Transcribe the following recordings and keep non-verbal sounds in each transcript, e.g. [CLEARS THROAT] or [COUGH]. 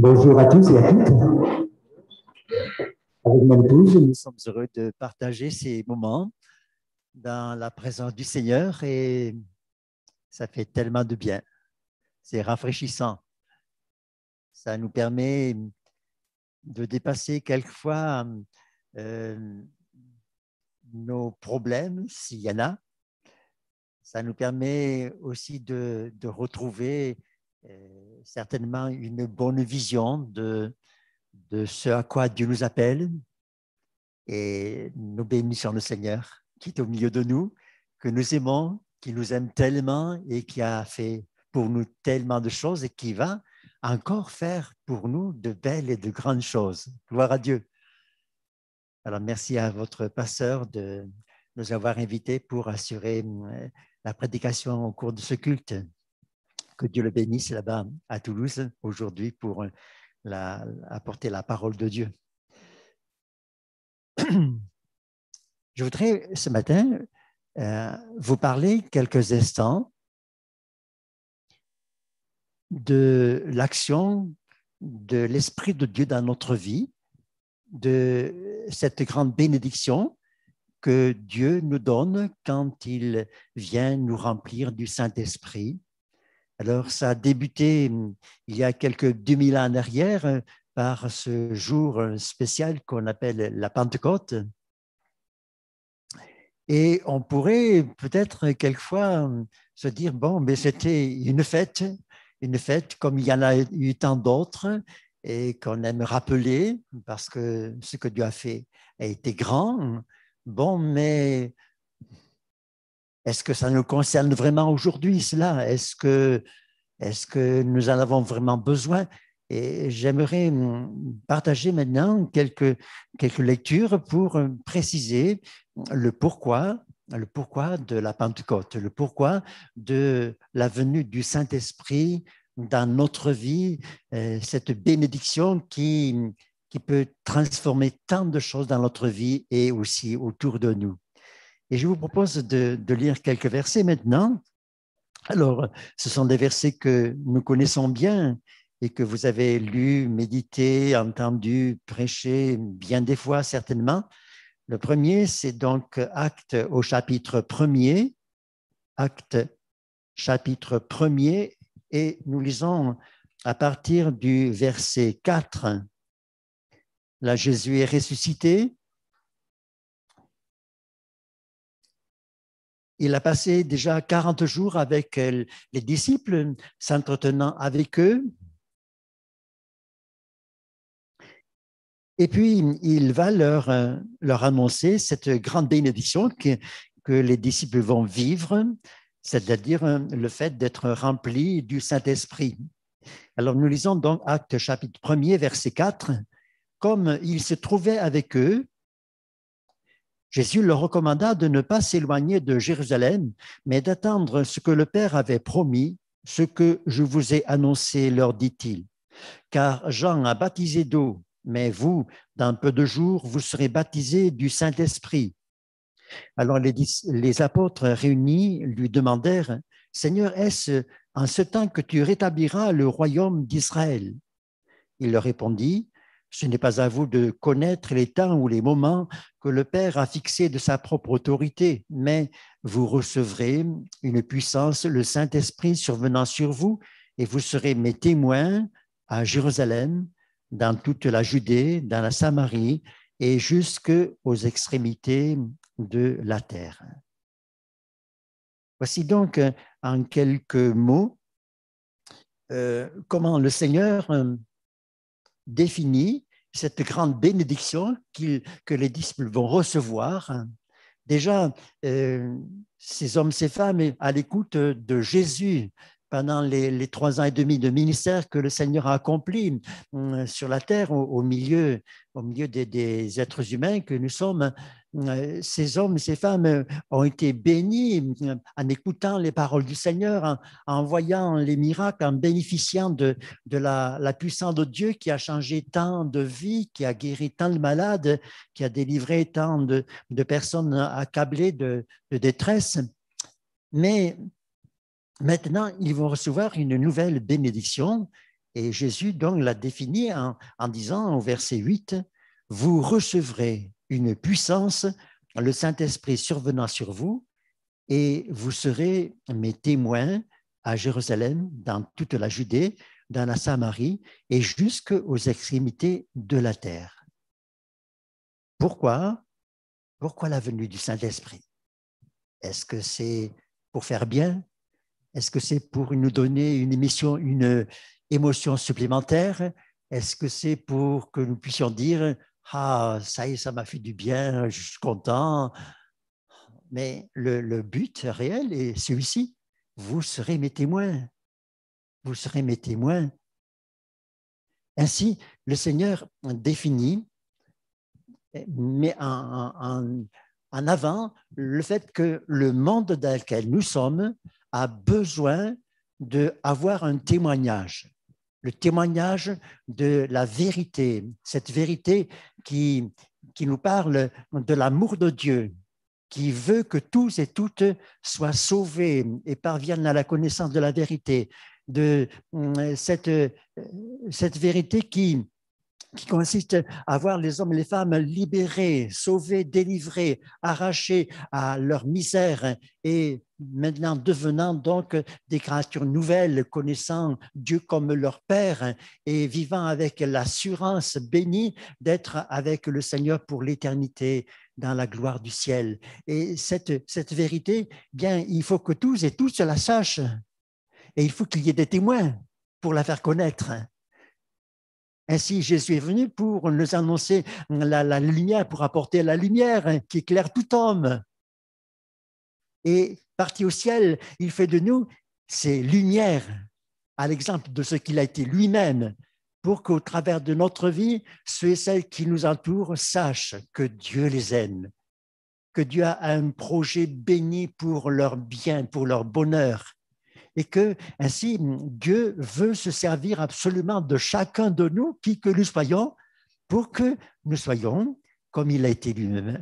Bonjour à tous et à toutes. Avec nous sommes heureux de partager ces moments dans la présence du Seigneur et ça fait tellement de bien. C'est rafraîchissant. Ça nous permet de dépasser quelquefois euh, nos problèmes, s'il y en a. Ça nous permet aussi de, de retrouver euh, certainement une bonne vision de, ce à quoi Dieu nous appelle. Et nous bénissons le Seigneur qui est au milieu de nous, que nous aimons, qui nous aime tellement et qui a fait pour nous tellement de choses et qui va encore faire pour nous de belles et de grandes choses. Gloire à Dieu. Alors merci à votre pasteur de nous avoir invités pour assurer euh, la prédication au cours de ce culte. Que Dieu le bénisse là-bas à Toulouse aujourd'hui pour euh, apporter la parole de Dieu. [CLEARS THROAT] Je voudrais ce matin euh, vous parler quelques instants de l'action de l'Esprit de Dieu dans notre vie, de cette grande bénédiction que Dieu nous donne quand il vient nous remplir du Saint-Esprit alors, ça a débuté hum, il y a quelques 2000 ans en arrière hein, par ce jour spécial qu'on appelle la Pentecôte. Et on pourrait peut-être quelquefois hum, se dire, bon, mais c'était une fête, une fête comme il y en a eu tant d'autres et qu'on aime rappeler parce que ce que Dieu a fait a été grand. Bon, mais est-ce que ça nous concerne vraiment aujourd'hui, cela Est-ce que, est que nous en avons vraiment besoin Et j'aimerais hum, partager maintenant quelques, quelques lectures pour hum, préciser le pourquoi, le pourquoi de la Pentecôte, le pourquoi de la venue du Saint-Esprit dans notre vie, euh, cette bénédiction qui, qui peut transformer tant de choses dans notre vie et aussi autour de nous. Et je vous propose de, de lire quelques versets maintenant. Alors, ce sont des versets que nous connaissons bien et que vous avez lus, médités, entendus, prêchés bien des fois certainement. Le premier, c'est donc Acte au chapitre 1er, Acte chapitre 1er, et nous lisons à partir du verset 4. Là, Jésus est ressuscité, il a passé déjà 40 jours avec euh, les disciples, s'entretenant avec eux. Et puis, il va leur, euh, leur annoncer cette grande bénédiction que, que les disciples vont vivre, c'est-à-dire euh, le fait d'être remplis du Saint-Esprit. Alors, nous lisons donc Acte chapitre 1 verset 4. Comme il se trouvait avec eux, Jésus leur recommanda de ne pas s'éloigner de Jérusalem, mais d'attendre ce que le Père avait promis, ce que je vous ai annoncé, leur dit-il. Car Jean a baptisé d'eau, mais vous, dans peu de jours, vous serez baptisés du Saint-Esprit. Alors les, les, apôtres réunis lui demandèrent, Seigneur, est-ce en ce temps que tu rétabliras le royaume d'Israël Il leur répondit, ce n'est pas à vous de connaître les temps ou les moments que le Père a fixés de sa propre autorité, mais vous recevrez une puissance, le Saint-Esprit survenant sur vous, et vous serez mes témoins à Jérusalem, dans toute la Judée, dans la Samarie, et aux extrémités de la terre. Voici donc en quelques mots euh, comment le Seigneur euh, définit cette grande bénédiction que les disciples vont recevoir. Déjà, euh, ces hommes, ces femmes, à l'écoute de Jésus, pendant les, trois ans et demi de ministère que le Seigneur a accompli mm, sur la terre, au, milieu, au milieu des, êtres humains que nous sommes, mm, euh, ces hommes et ces femmes ont été bénis mm, en écoutant les paroles du Seigneur, en, voyant les miracles, en bénéficiant de, de la, puissance de Dieu qui a changé tant de vies, qui a guéri tant de malades, qui a délivré tant de, personnes accablées de, de détresse. Mais Maintenant, ils vont recevoir une nouvelle bénédiction et Jésus donc la définit en, disant au verset 8, Vous recevrez une puissance, le Saint-Esprit survenant sur vous, et vous serez mes témoins à Jérusalem, dans toute la Judée, dans la Samarie et jusqu'aux extrémités de la terre. Pourquoi Pourquoi la venue du Saint-Esprit Est-ce que c'est pour faire bien est-ce que c'est pour nous donner une, émission, une émotion supplémentaire Est-ce que c'est pour que nous puissions dire Ah, ça y ça m'a fait du bien, je suis content Mais le, but réel est celui-ci Vous serez mes témoins. Vous serez mes témoins. Ainsi, le Seigneur définit, met en, avant le fait que le monde dans lequel nous sommes a besoin d'avoir un témoignage, le témoignage de la vérité, cette vérité qui, qui nous parle de l'amour de Dieu, qui veut que tous et toutes soient sauvés et parviennent à la connaissance de la vérité, de euh, cette, euh, cette vérité qui, qui consiste à voir les hommes et les femmes libérés, sauvés, délivrés, arrachés à leur misère et maintenant devenant donc des créatures nouvelles, connaissant Dieu comme leur Père et vivant avec l'assurance bénie d'être avec le Seigneur pour l'éternité dans la gloire du ciel. Et cette, cette vérité, bien, il faut que tous et toutes la sachent. Et il faut qu'il y ait des témoins pour la faire connaître. Ainsi, Jésus est venu pour nous annoncer la, la lumière, pour apporter la lumière qui éclaire tout homme. Et parti au ciel, il fait de nous ses lumières, à l'exemple de ce qu'il a été lui-même, pour qu'au travers de notre vie, ceux et celles qui nous entourent sachent que Dieu les aime, que Dieu a un projet béni pour leur bien, pour leur bonheur, et que ainsi Dieu veut se servir absolument de chacun de nous, qui que nous soyons, pour que nous soyons, comme il a été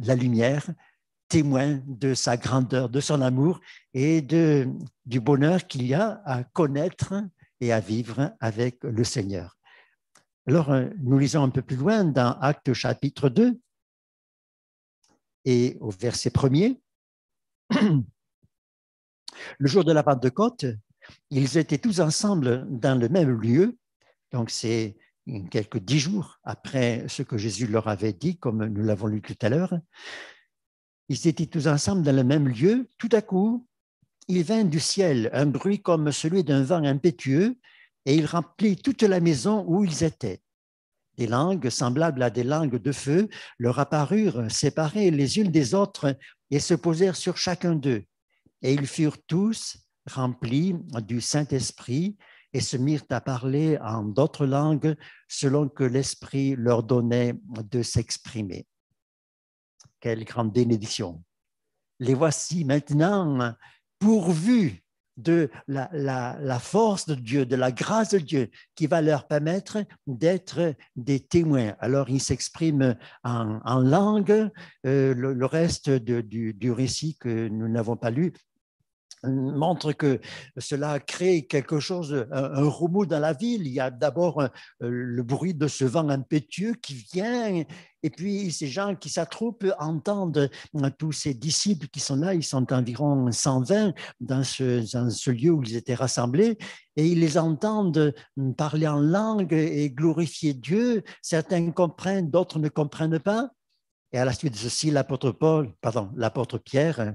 la lumière, témoin de sa grandeur, de son amour et de, du bonheur qu'il y a à connaître et à vivre avec le Seigneur. Alors, euh, nous lisons un peu plus loin dans Actes chapitre 2 et au verset premier. [CLEARS THROAT] Le jour de la Pentecôte, ils étaient tous ensemble dans le même lieu. Donc, c'est quelques dix jours après ce que Jésus leur avait dit, comme nous l'avons lu tout à l'heure. Ils étaient tous ensemble dans le même lieu. Tout à coup, il vint du ciel un bruit comme celui d'un vent impétueux, et il remplit toute la maison où ils étaient. Des langues semblables à des langues de feu leur apparurent séparées les unes des autres et se posèrent sur chacun d'eux. Et ils furent tous remplis du Saint-Esprit et se mirent à parler en d'autres langues selon que l'Esprit leur donnait de s'exprimer. Quelle grande bénédiction. Les voici maintenant hein, pourvus de la, force de Dieu, de la grâce de Dieu, qui va leur permettre d'être des témoins. Alors, ils s'expriment en, langue, euh, le, reste du, récit que nous n'avons pas lu montre que cela a créé quelque chose, un, un dans la ville. Il y a d'abord euh, le bruit de ce vent impétueux qui vient, et puis ces gens qui s'attroupent entendent euh, tous ces disciples qui sont là, ils sont environ 120 dans ce lieu où ils étaient rassemblés, et ils les entendent euh, parler en langue et glorifier Dieu. Certains comprennent, d'autres ne comprennent pas. Et à la suite de ceci, l'apôtre Paul, pardon, l'apôtre Pierre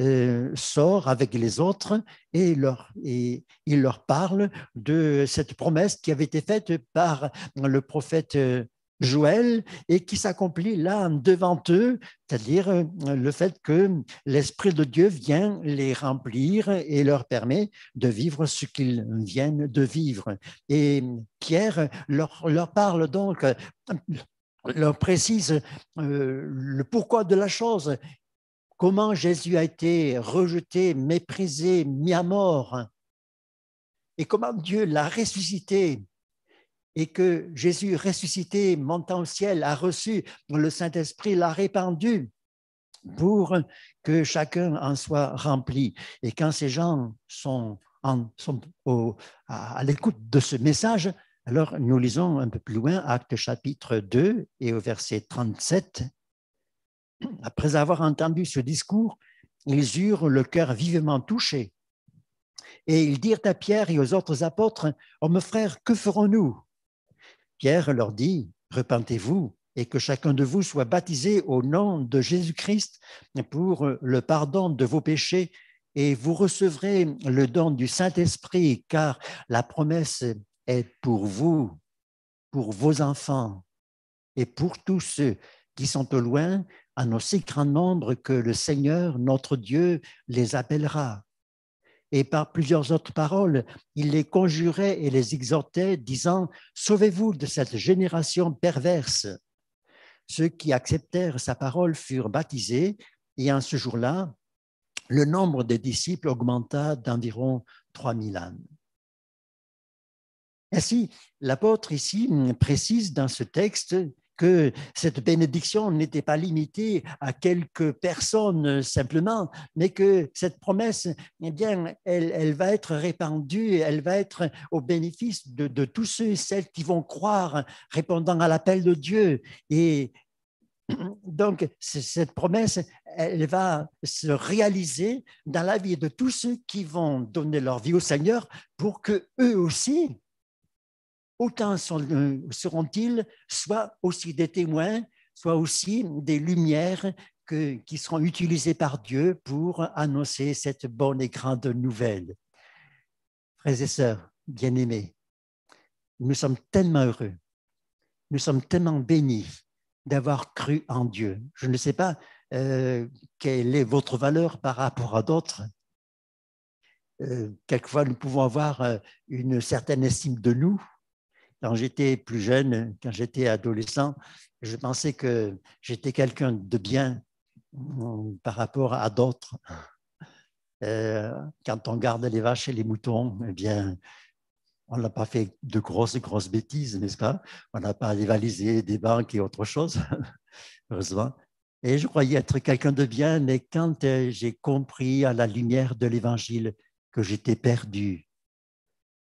euh, sort avec les autres et, leur, et il leur parle de cette promesse qui avait été faite par le prophète euh, Joël et qui s'accomplit là devant eux, c'est-à-dire euh, le fait que l'Esprit de Dieu vient les remplir et leur permet de vivre ce qu'ils viennent de vivre. Et Pierre leur, leur parle donc leur précise euh, le pourquoi de la chose, comment Jésus a été rejeté, méprisé, mis à mort, et comment Dieu l'a ressuscité, et que Jésus ressuscité, montant au ciel, a reçu, le Saint-Esprit l'a répandu pour que chacun en soit rempli. Et quand ces gens sont, à l'écoute de ce message, alors, nous lisons un peu plus loin, Acte chapitre 2 et au verset 37. Après avoir entendu ce discours, ils eurent le cœur vivement touché. Et ils dirent à Pierre et aux autres apôtres, Hommes frères, que ferons-nous Pierre leur dit, Repentez-vous et que chacun de vous soit baptisé au nom de Jésus-Christ pour le pardon de vos péchés, et vous recevrez le don du Saint-Esprit, car la promesse est pour vous, pour vos enfants et pour tous ceux qui sont au loin, en aussi grand nombre que le Seigneur, notre Dieu, les appellera. Et par plusieurs autres paroles, il les conjurait et les exhortait, disant, Sauvez-vous de cette génération perverse. Ceux qui acceptèrent sa parole furent baptisés, et en ce jour-là, le nombre des disciples augmenta d'environ 3000 âmes. Ainsi, l'apôtre ici hum, précise dans ce texte que cette bénédiction n'était pas limitée à quelques personnes euh, simplement, mais que cette promesse, eh bien, elle, va être répandue, elle va être au bénéfice de, tous ceux et celles qui vont croire, répondant à l'appel de Dieu. Et [CLEARS THROAT] donc, cette promesse, elle va se réaliser dans la vie de tous ceux qui vont donner leur vie au Seigneur pour que eux aussi autant euh, seront-ils soit aussi des témoins, soit aussi des lumières qui seront utilisées par Dieu pour annoncer cette bonne et grande nouvelle. Frères et sœurs, bien-aimés, nous sommes tellement heureux, nous sommes tellement bénis d'avoir cru en Dieu. Je ne sais pas euh, quelle est votre valeur par rapport à d'autres. Euh, quelquefois, nous pouvons avoir une certaine estime de nous, quand j'étais plus jeune, quand j'étais adolescent, je pensais que j'étais quelqu'un de bien hum, par rapport à d'autres. Euh, quand on garde les vaches et les moutons, eh bien, on n'a pas fait de grosses, grosses bêtises, n'est-ce pas On n'a pas dévalisé des banques et autre chose, [LAUGHS] heureusement. Et je croyais être quelqu'un de bien, mais quand euh, j'ai compris à la lumière de l'Évangile que j'étais perdu,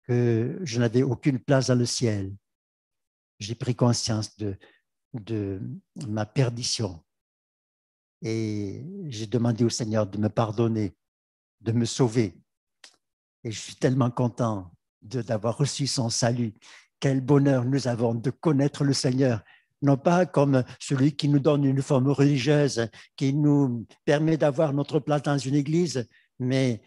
que je n'avais aucune place dans le ciel. J'ai pris conscience de, ma perdition et j'ai demandé au Seigneur de me pardonner, de me sauver. Et je suis tellement content d'avoir reçu son salut. Quel bonheur nous avons de connaître le Seigneur, non pas comme celui qui nous donne une forme religieuse, qui nous permet d'avoir notre place dans une église, mais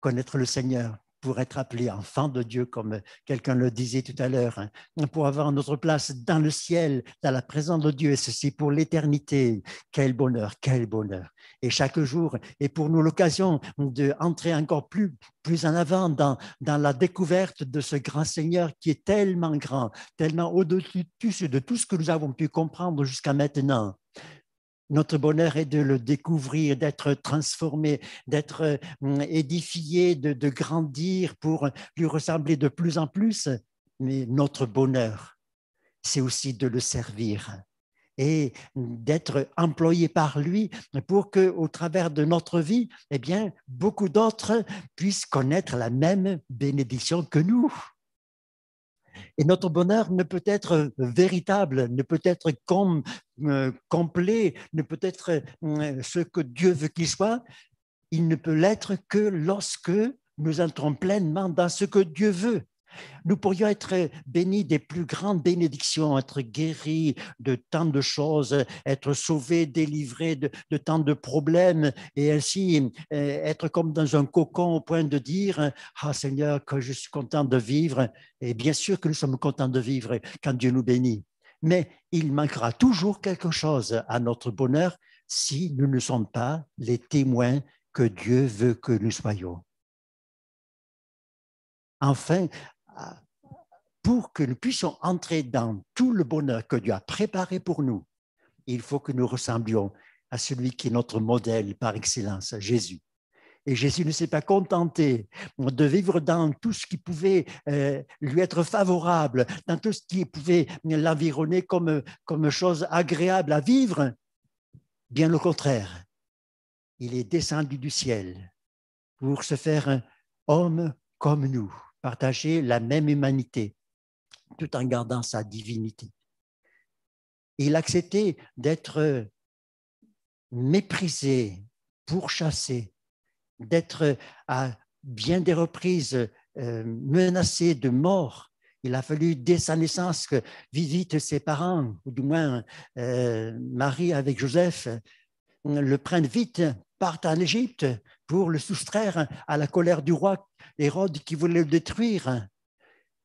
connaître le Seigneur, pour être appelé enfant de Dieu, comme quelqu'un le disait tout à l'heure, hein, pour avoir notre place dans le ciel, dans la présence de Dieu, et ceci pour l'éternité. Quel bonheur, quel bonheur. Et chaque jour est pour nous l'occasion d'entrer encore plus, plus en avant dans, dans la découverte de ce grand Seigneur qui est tellement grand, tellement au-dessus de tout ce que nous avons pu comprendre jusqu'à maintenant. Notre bonheur est de le découvrir, d'être transformé, d'être hum, édifié, de, grandir pour lui ressembler de plus en plus. Mais notre bonheur, c'est aussi de le servir et d'être employé par lui pour que, au travers de notre vie, eh bien, beaucoup d'autres puissent connaître la même bénédiction que nous. Et notre bonheur ne peut être euh, véritable, ne peut être euh, complet, ne peut être euh, ce que Dieu veut qu'il soit. Il ne peut l'être que lorsque nous entrons pleinement dans ce que Dieu veut. Nous pourrions être bénis des plus grandes bénédictions, être guéris de tant de choses, être sauvés, délivrés de, de tant de problèmes, et ainsi euh, être comme dans un cocon au point de dire, ah Seigneur, que je suis content de vivre, et bien sûr que nous sommes contents de vivre quand Dieu nous bénit. Mais il manquera toujours quelque chose à notre bonheur si nous ne sommes pas les témoins que Dieu veut que nous soyons. Enfin, pour que nous puissions entrer dans tout le bonheur que Dieu a préparé pour nous, il faut que nous ressemblions à celui qui est notre modèle par excellence, Jésus. Et Jésus ne s'est pas contenté de vivre dans tout ce qui pouvait euh, lui être favorable, dans tout ce qui pouvait l'environner comme, comme chose agréable à vivre. Bien au contraire, il est descendu du ciel pour se faire un homme comme nous partager la même humanité tout en gardant sa divinité. Il acceptait d'être méprisé, pourchassé, d'être à bien des reprises euh, menacé de mort. Il a fallu dès sa naissance que visite ses parents, ou du moins euh, Marie avec Joseph, le prennent vite partent en Égypte pour le soustraire à la colère du roi Hérode qui voulait le détruire.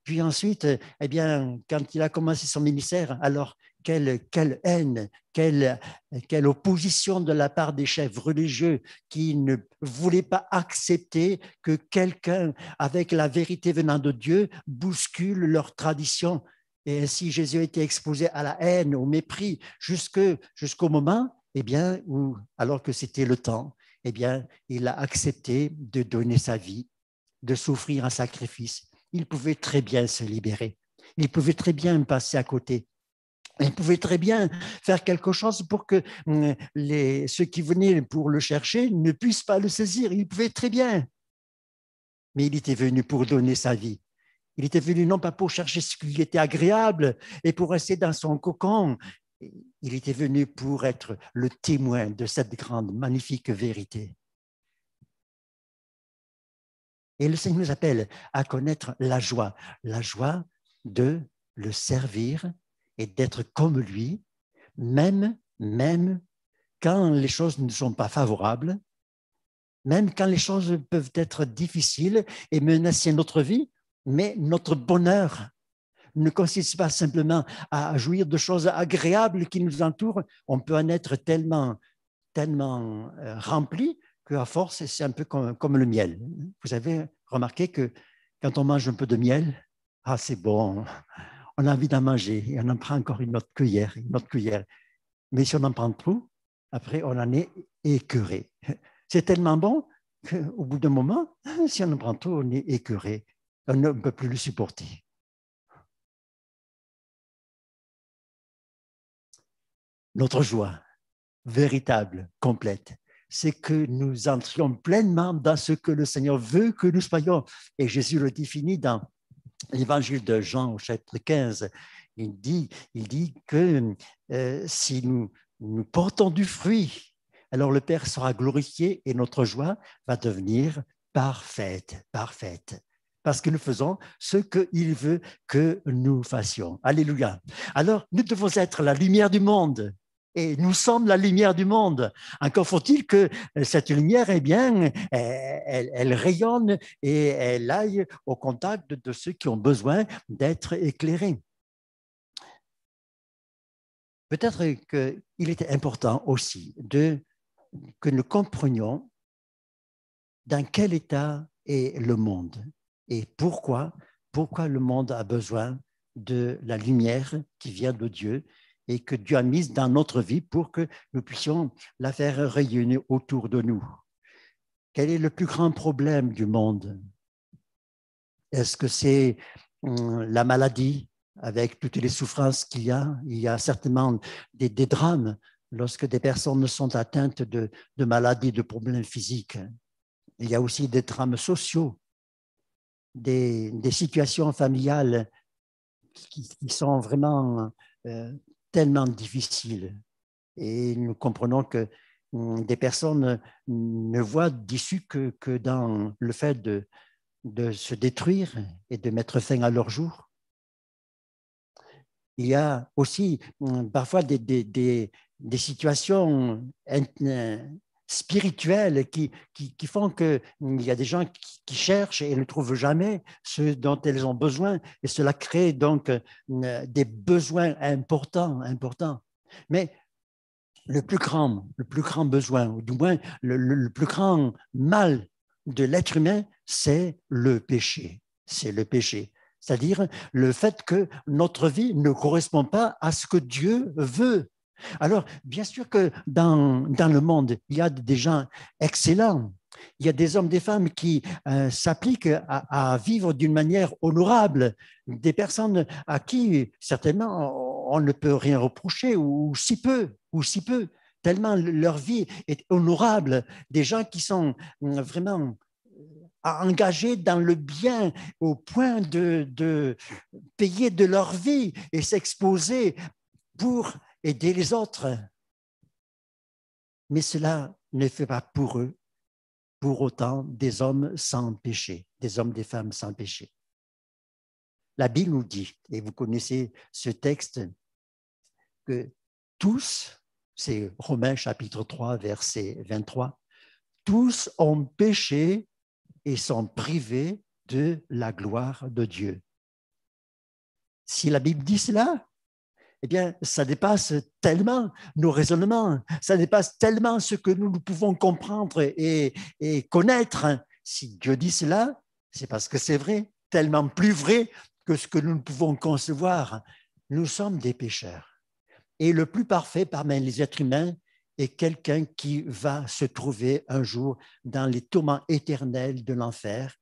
Puis ensuite, eh bien, quand il a commencé son ministère, alors quelle, haine, quelle, quelle opposition de la part des chefs religieux qui ne voulaient pas accepter que quelqu'un, avec la vérité venant de Dieu, bouscule leur tradition. Et ainsi, Jésus était exposé à la haine, au mépris, jusqu'au moment eh bien, ou alors que c'était le temps, eh bien, il a accepté de donner sa vie, de souffrir un sacrifice. Il pouvait très bien se libérer. Il pouvait très bien passer à côté. Il pouvait très bien faire quelque chose pour que hum, les, ceux qui venaient pour le chercher ne puissent pas le saisir. Il pouvait très bien. Mais il était venu pour donner sa vie. Il était venu non pas pour chercher ce qui lui était agréable et pour rester dans son cocon il était venu pour être le témoin de cette grande, magnifique vérité. Et le Seigneur nous appelle à connaître la joie, la joie de le servir et d'être comme lui, même, même quand les choses ne sont pas favorables, même quand les choses peuvent être difficiles et menacer notre vie, mais notre bonheur ne consiste pas simplement à jouir de choses agréables qui nous entourent. On peut en être tellement, tellement euh, rempli qu'à force, c'est un peu comme, le miel. Vous avez remarqué que quand on mange un peu de miel, ah, c'est bon, on a envie d'en manger et on en prend encore une autre cuillère, une autre cuillère. Mais si on en prend trop, après, on en est écœuré. C'est tellement bon qu'au bout d'un moment, si on en prend trop, on est écœuré. On ne peut plus le supporter. notre joie véritable, complète, c'est que nous entrions pleinement dans ce que le Seigneur veut que nous soyons. Et Jésus le définit dans l'évangile de Jean au chapitre 15. Il dit, il dit que euh, si nous, nous portons du fruit, alors le Père sera glorifié et notre joie va devenir parfaite, parfaite parce que nous faisons ce qu'il veut que nous fassions. Alléluia. Alors, nous devons être la lumière du monde. Et nous sommes la lumière du monde. Encore faut-il que euh, cette lumière, eh bien, euh, elle, rayonne et elle aille au contact de ceux qui ont besoin d'être éclairés. Peut-être qu'il était important aussi de, que nous comprenions dans quel état est le monde et pourquoi, pourquoi le monde a besoin de la lumière qui vient de Dieu et que Dieu a mise dans notre vie pour que nous puissions la faire rayonner autour de nous. Quel est le plus grand problème du monde Est-ce que c'est hum, la maladie avec toutes les souffrances qu'il y a Il y a certainement des, drames lorsque des personnes sont atteintes de, maladies, de problèmes physiques. Il y a aussi des drames sociaux, des, situations familiales qui, sont vraiment euh, tellement difficile. Et nous comprenons que hum, des personnes ne voient d'issue que, dans le fait de, se détruire et de mettre fin à leur jour. Il y a aussi hum, parfois des, des, des, des situations spirituelles qui, qui, qui font qu'il mm, y a des gens qui, cherchent et ne trouvent jamais ce dont elles ont besoin. Et cela crée donc mm, des besoins importants, importants. Mais le plus grand, le plus grand besoin, ou du moins le plus grand mal de l'être humain, c'est le péché. C'est le péché. C'est-à-dire le fait que notre vie ne correspond pas à ce que Dieu veut alors, bien sûr que dans, le monde, il y a des gens excellents. Il y a des hommes, des femmes qui euh, s'appliquent à, vivre d'une manière honorable, des personnes à qui certainement on, ne peut rien reprocher, ou, si peu, ou si peu, tellement leur vie est honorable, des gens qui sont hum, vraiment euh, engagés dans le bien au point de, de payer de leur vie et s'exposer pour aider les autres. Mais cela ne fait pas pour eux, pour autant, des hommes sans péché, des hommes, des femmes sans péché. La Bible nous dit, et vous connaissez ce texte, que tous, c'est Romains chapitre 3, verset 23, tous ont péché et sont privés de la gloire de Dieu. Si la Bible dit cela, eh bien, ça dépasse tellement nos raisonnements, ça dépasse tellement ce que nous pouvons comprendre et, connaître. Si Dieu dit cela, c'est parce que c'est vrai, tellement plus vrai que ce que nous pouvons concevoir. Nous sommes des pécheurs. Et le plus parfait parmi les êtres humains est quelqu'un qui va se trouver un jour dans les tourments éternels de l'enfer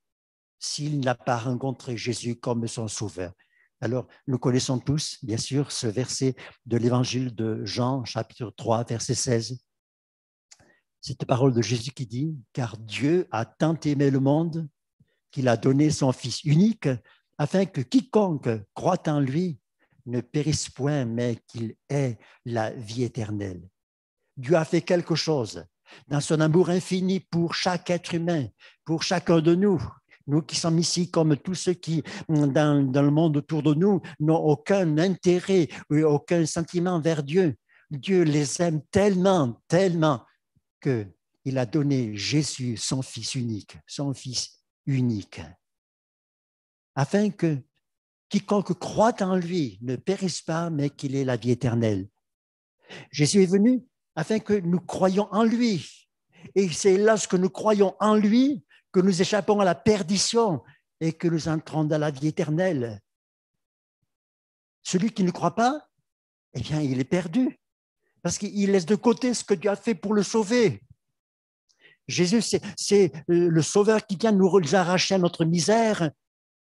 s'il n'a pas rencontré Jésus comme son sauveur. Alors, nous connaissons tous, bien sûr, ce verset de l'évangile de Jean, chapitre 3, verset 16. Cette parole de Jésus qui dit, car Dieu a tant aimé le monde qu'il a donné son Fils unique, afin que quiconque croit en lui ne périsse point, mais qu'il ait la vie éternelle. Dieu a fait quelque chose dans son amour infini pour chaque être humain, pour chacun de nous. Nous qui sommes ici, comme tous ceux qui, mm, dans, le monde autour de nous, n'ont aucun intérêt, ou aucun sentiment vers Dieu. Dieu les aime tellement, tellement qu'il a donné Jésus, son Fils unique, son Fils unique, afin que quiconque croit en lui ne périsse pas, mais qu'il ait la vie éternelle. Jésus est venu afin que nous croyions en lui. Et c'est lorsque nous croyons en lui que nous échappons à la perdition et que nous entrons dans la vie éternelle. Celui qui ne croit pas, eh bien, il est perdu, parce qu'il laisse de côté ce que Dieu a fait pour le sauver. Jésus, c'est euh, le Sauveur qui vient nous arracher à notre misère,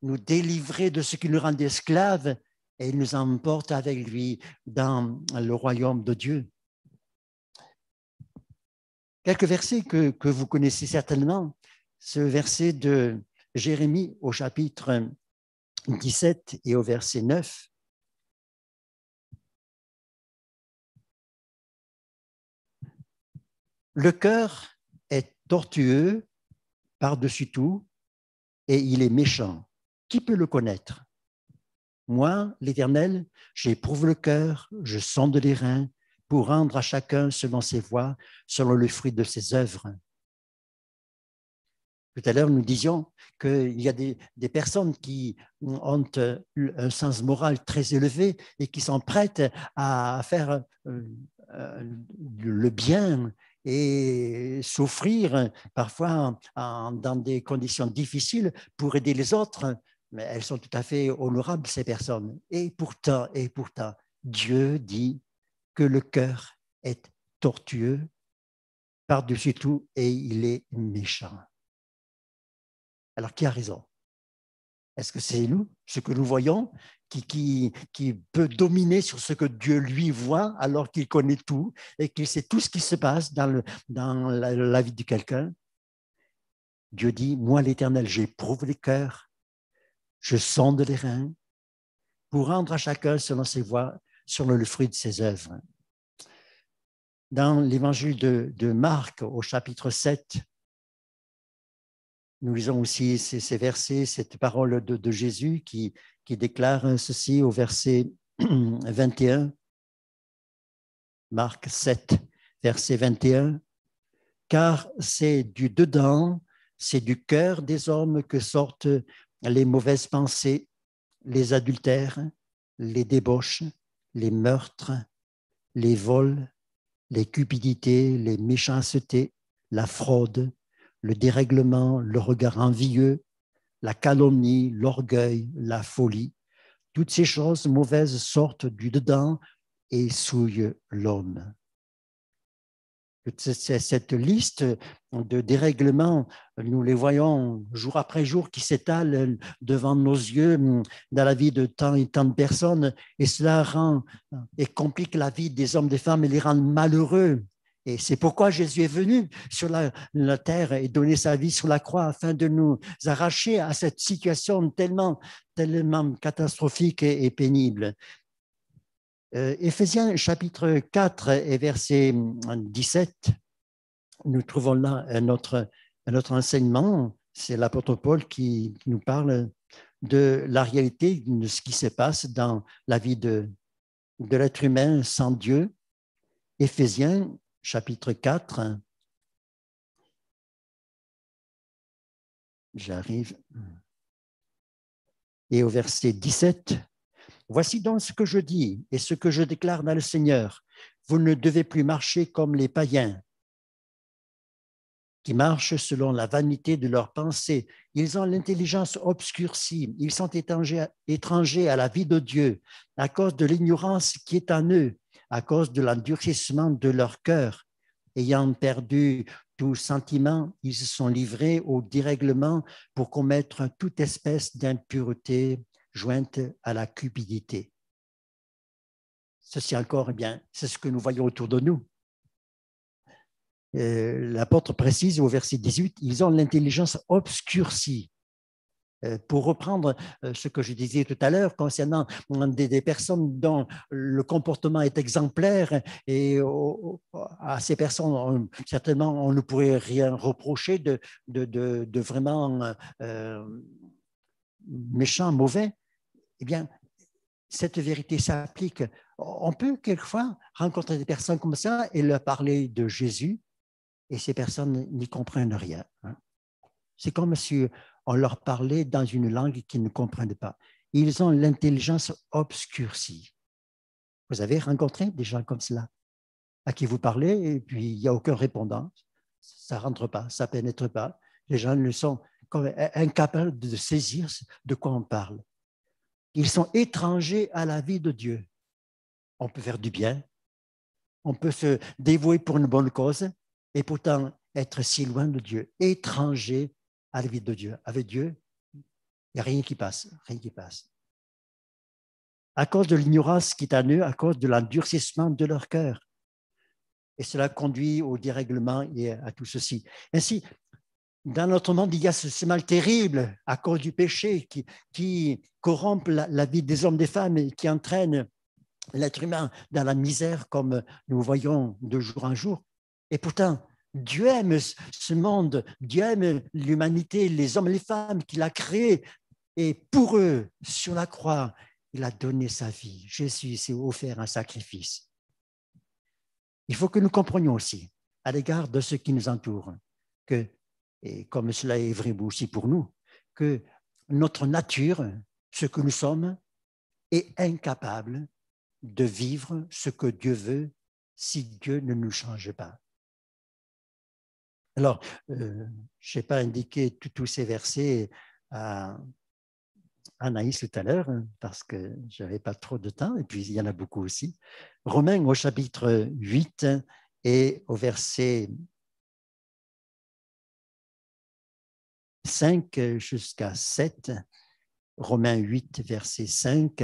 nous délivrer de ce qui nous rendait esclaves et nous emporte avec lui dans le royaume de Dieu. Quelques versets que vous connaissez certainement ce verset de Jérémie au chapitre 17 et au verset 9. Le cœur est tortueux par-dessus tout et il est méchant. Qui peut le connaître Moi, l'Éternel, j'éprouve le cœur, je sonde les reins pour rendre à chacun selon ses voies, selon le fruit de ses œuvres. Tout à l'heure, nous disions qu'il y a des, personnes qui ont un sens moral très élevé et qui sont prêtes à faire euh, euh, le bien et souffrir parfois dans des conditions difficiles pour aider les autres. Mais elles sont tout à fait honorables, ces personnes. Et pourtant, et pourtant, Dieu dit que le cœur est tortueux par-dessus tout et il est méchant. Alors qui a raison Est-ce que c'est nous, ce que nous voyons, qui, peut dominer sur ce que Dieu lui voit alors qu'il connaît tout et qu'il sait tout ce qui se passe dans, la, vie de quelqu'un Dieu dit, moi l'Éternel, j'éprouve les cœurs, je sonde les reins, pour rendre à chacun selon ses voies, selon le fruit de ses œuvres. Dans l'évangile de, de Marc au chapitre 7, nous lisons aussi ces, versets, cette parole de, Jésus qui, qui déclare ceci au verset 21, [CLEARS THROAT] Marc 7, verset 21, Car c'est du dedans, c'est du cœur des hommes que sortent les mauvaises pensées, les adultères, les débauches, les meurtres, les vols, les cupidités, les méchancetés, la fraude, le dérèglement, le regard envieux, la calomnie, l'orgueil, la folie. Toutes ces choses mauvaises sortent du dedans et souillent l'homme. Cette liste de dérèglements, nous les voyons jour après jour qui s'étalent devant nos yeux dans la vie de tant et tant de personnes, et cela rend et complique la vie des hommes, des femmes et les rend malheureux. Et c'est pourquoi Jésus est venu sur la, terre et donné sa vie sur la croix afin de nous arracher à cette situation tellement, tellement catastrophique et, pénible. Euh, Éphésiens chapitre 4 et verset 17, nous trouvons là notre, notre enseignement. C'est l'apôtre Paul qui, nous parle de la réalité de ce qui se passe dans la vie de, de l'être humain sans Dieu. Éphésiens chapitre 4. J'arrive. Et au verset 17, Voici donc ce que je dis et ce que je déclare dans le Seigneur. Vous ne devez plus marcher comme les païens qui marchent selon la vanité de leurs pensées. Ils ont l'intelligence obscurcie, ils sont étrangers à la vie de Dieu à cause de l'ignorance qui est en eux à cause de l'endurcissement de leur cœur. Ayant perdu tout sentiment, ils se sont livrés au dérèglement pour commettre toute espèce d'impureté jointe à la cupidité. Ceci encore, eh bien, c'est ce que nous voyons autour de nous. Euh, l'apôtre précise au verset 18, ils ont l'intelligence obscurcie. Pour reprendre ce que je disais tout à l'heure concernant mmh, des, personnes dont le comportement est exemplaire et à ces personnes, certainement, on ne pourrait rien reprocher de, vraiment méchant, mauvais. Eh bien, cette vérité s'applique. On peut quelquefois rencontrer des personnes comme ça et leur parler de Jésus et ces personnes n'y comprennent rien. Hein. C'est comme si on leur parlait dans une langue qu'ils ne comprenaient pas. Ils ont l'intelligence obscurcie. Vous avez rencontré des gens comme cela, à qui vous parlez, et puis il n'y a aucun répondant. Ça ne rentre pas, ça ne pénètre pas. Les gens ne sont incapables de saisir de quoi on parle. Ils sont étrangers à la vie de Dieu. On peut faire du bien, on peut se dévouer pour une bonne cause, et pourtant être si loin de Dieu, étrangers, à la vie de Dieu. Avec Dieu, il n'y a rien qui passe, rien qui passe. À cause de l'ignorance qui est en eux, à cause de l'endurcissement de leur cœur. Et cela conduit au dérèglement et à tout ceci. Ainsi, dans notre monde, il y a ce, mal terrible à cause du péché qui, qui corrompt la, la, vie des hommes, des femmes et qui entraîne l'être humain dans la misère comme nous voyons de jour en jour. Et pourtant, Dieu aime ce monde, Dieu aime l'humanité, les hommes et les femmes qu'il a créés. Et pour eux, sur la croix, il a donné sa vie. Jésus s'est offert un sacrifice. Il faut que nous comprenions aussi, à l'égard de ceux qui nous entourent, que, et comme cela est vrai aussi pour nous, que notre nature, ce que nous sommes, est incapable de vivre ce que Dieu veut si Dieu ne nous change pas. Alors, euh, je n'ai pas indiqué tous ces versets à Anaïs tout à l'heure, hein, parce que je n'avais pas trop de temps, et puis il y en a beaucoup aussi. Romains au chapitre 8 et au verset 5 jusqu'à 7. Romains 8, verset 5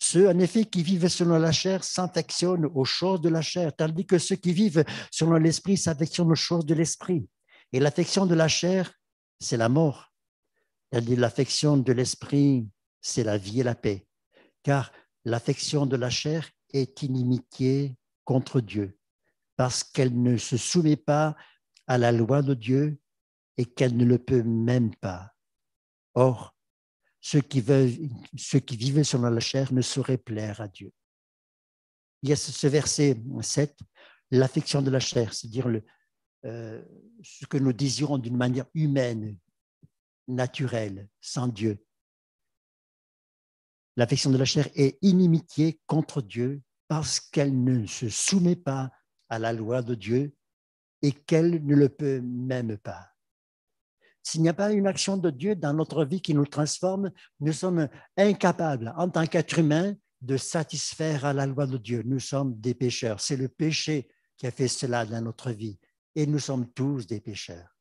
ceux, en effet, qui vivent selon la chair s'affectionnent aux choses de la chair, tandis que ceux qui vivent selon l'esprit s'affectionnent aux choses de l'esprit. Et l'affection de la chair, c'est la mort. Tandis l'affection de l'esprit, c'est la vie et la paix. Car l'affection de la chair est inimitié contre Dieu, parce qu'elle ne se soumet pas à la loi de Dieu et qu'elle ne le peut même pas. Or, ceux qui, veulent, ceux qui vivent selon la chair ne sauraient plaire à Dieu. Il y a ce, verset 7, l'affection de la chair, c'est-à-dire euh, ce que nous désirons d'une manière humaine, naturelle, sans Dieu. L'affection de la chair est inimitié contre Dieu parce qu'elle ne se soumet pas à la loi de Dieu et qu'elle ne le peut même pas. S'il n'y a pas une action de Dieu dans notre vie qui nous transforme, nous sommes incapables, en tant qu'êtres humains, de satisfaire à la loi de Dieu. Nous sommes des pécheurs. C'est le péché qui a fait cela dans notre vie. Et nous sommes tous des pécheurs.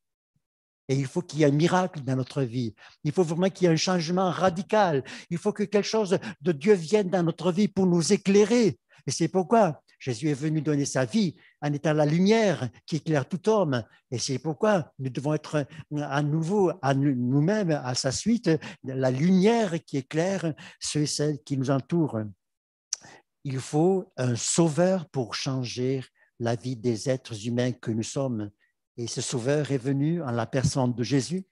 Et il faut qu'il y ait un miracle dans notre vie. Il faut vraiment qu'il y ait un changement radical. Il faut que quelque chose de Dieu vienne dans notre vie pour nous éclairer. Et c'est pourquoi Jésus est venu donner sa vie en étant la lumière qui éclaire tout homme. Et c'est pourquoi nous devons être à nouveau, à nous-mêmes, à sa suite, la lumière qui éclaire ceux et celles qui nous entourent. Il faut un sauveur pour changer la vie des êtres humains que nous sommes. Et ce sauveur est venu en la personne de Jésus.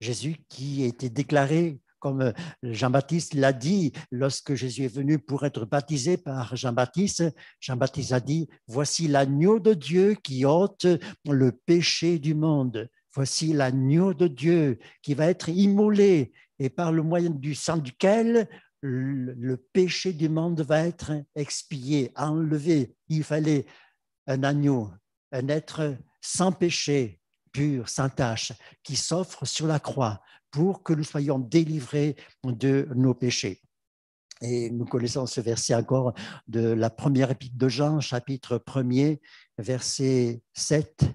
Jésus qui a été déclaré comme euh, Jean-Baptiste l'a dit lorsque Jésus est venu pour être baptisé par Jean-Baptiste. Jean-Baptiste a dit, voici l'agneau de Dieu qui ôte le péché du monde. Voici l'agneau de Dieu qui va être immolé et par le moyen du sang duquel le péché du monde va être expié, enlevé. Il fallait un agneau, un être sans péché, pur, sans tache, qui s'offre sur la croix pour que nous soyons délivrés de nos péchés. Et nous connaissons ce verset encore de la première épître de Jean, chapitre 1er, verset 7.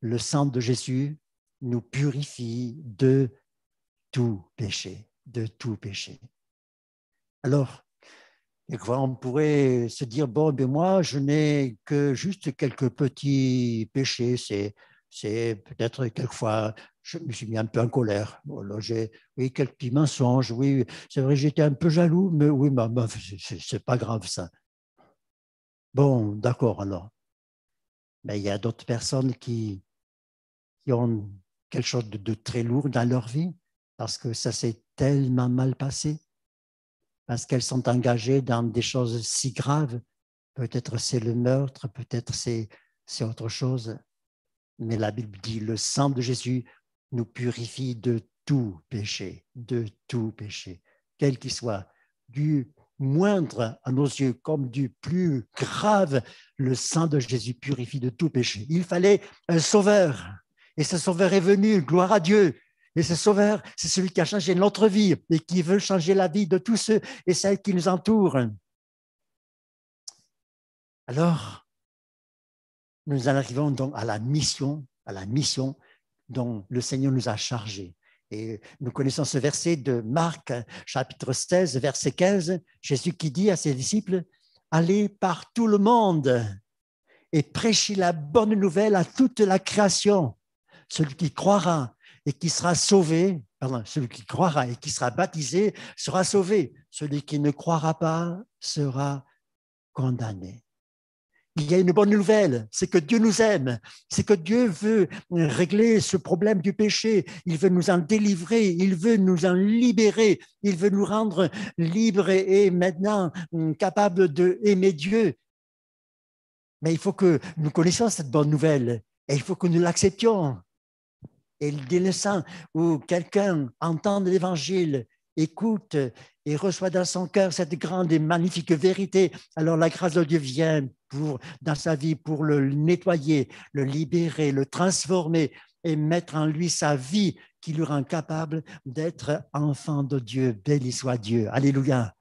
Le sang de Jésus nous purifie de tout péché, de tout péché. Alors, on pourrait se dire, bon, ben moi, je n'ai que juste quelques petits péchés, c'est c'est peut-être quelquefois, je me suis mis un peu en colère. Oh j'ai oui, quelques petits mensonges, oui, c'est vrai, j'étais un peu jaloux, mais oui, c'est pas grave ça. Bon, d'accord alors. Mais il y a d'autres personnes qui, qui ont quelque chose de, de, très lourd dans leur vie parce que ça s'est tellement mal passé, parce qu'elles sont engagées dans des choses si graves. Peut-être c'est le meurtre, peut-être c'est autre chose. Mais la Bible dit, le sang de Jésus nous purifie de tout péché, de tout péché, quel qu'il soit, du moindre à nos yeux comme du plus grave, le sang de Jésus purifie de tout péché. Il fallait un sauveur. Et ce sauveur est venu, gloire à Dieu. Et ce sauveur, c'est celui qui a changé notre vie et qui veut changer la vie de tous ceux et celles qui nous entourent. Alors, nous en arrivons donc à la mission, à la mission dont le Seigneur nous a chargés. Et nous connaissons ce verset de Marc, chapitre 16, verset 15, Jésus qui dit à ses disciples, Allez par tout le monde et prêchez la bonne nouvelle à toute la création. Celui qui croira et qui sera sauvé, pardon, celui qui croira et qui sera baptisé sera sauvé. Celui qui ne croira pas sera condamné il y a une bonne nouvelle, c'est que Dieu nous aime, c'est que Dieu veut régler ce problème du péché, il veut nous en délivrer, il veut nous en libérer, il veut nous rendre libres et maintenant hum, capables d'aimer Dieu. Mais il faut que nous connaissions cette bonne nouvelle et il faut que nous l'acceptions. Et le délaissant où quelqu'un entend l'évangile écoute et reçoit dans son cœur cette grande et magnifique vérité, alors la grâce de Dieu vient pour, dans sa vie pour le nettoyer, le libérer, le transformer et mettre en lui sa vie qui lui rend capable d'être enfant de Dieu. Béni soit Dieu. Alléluia.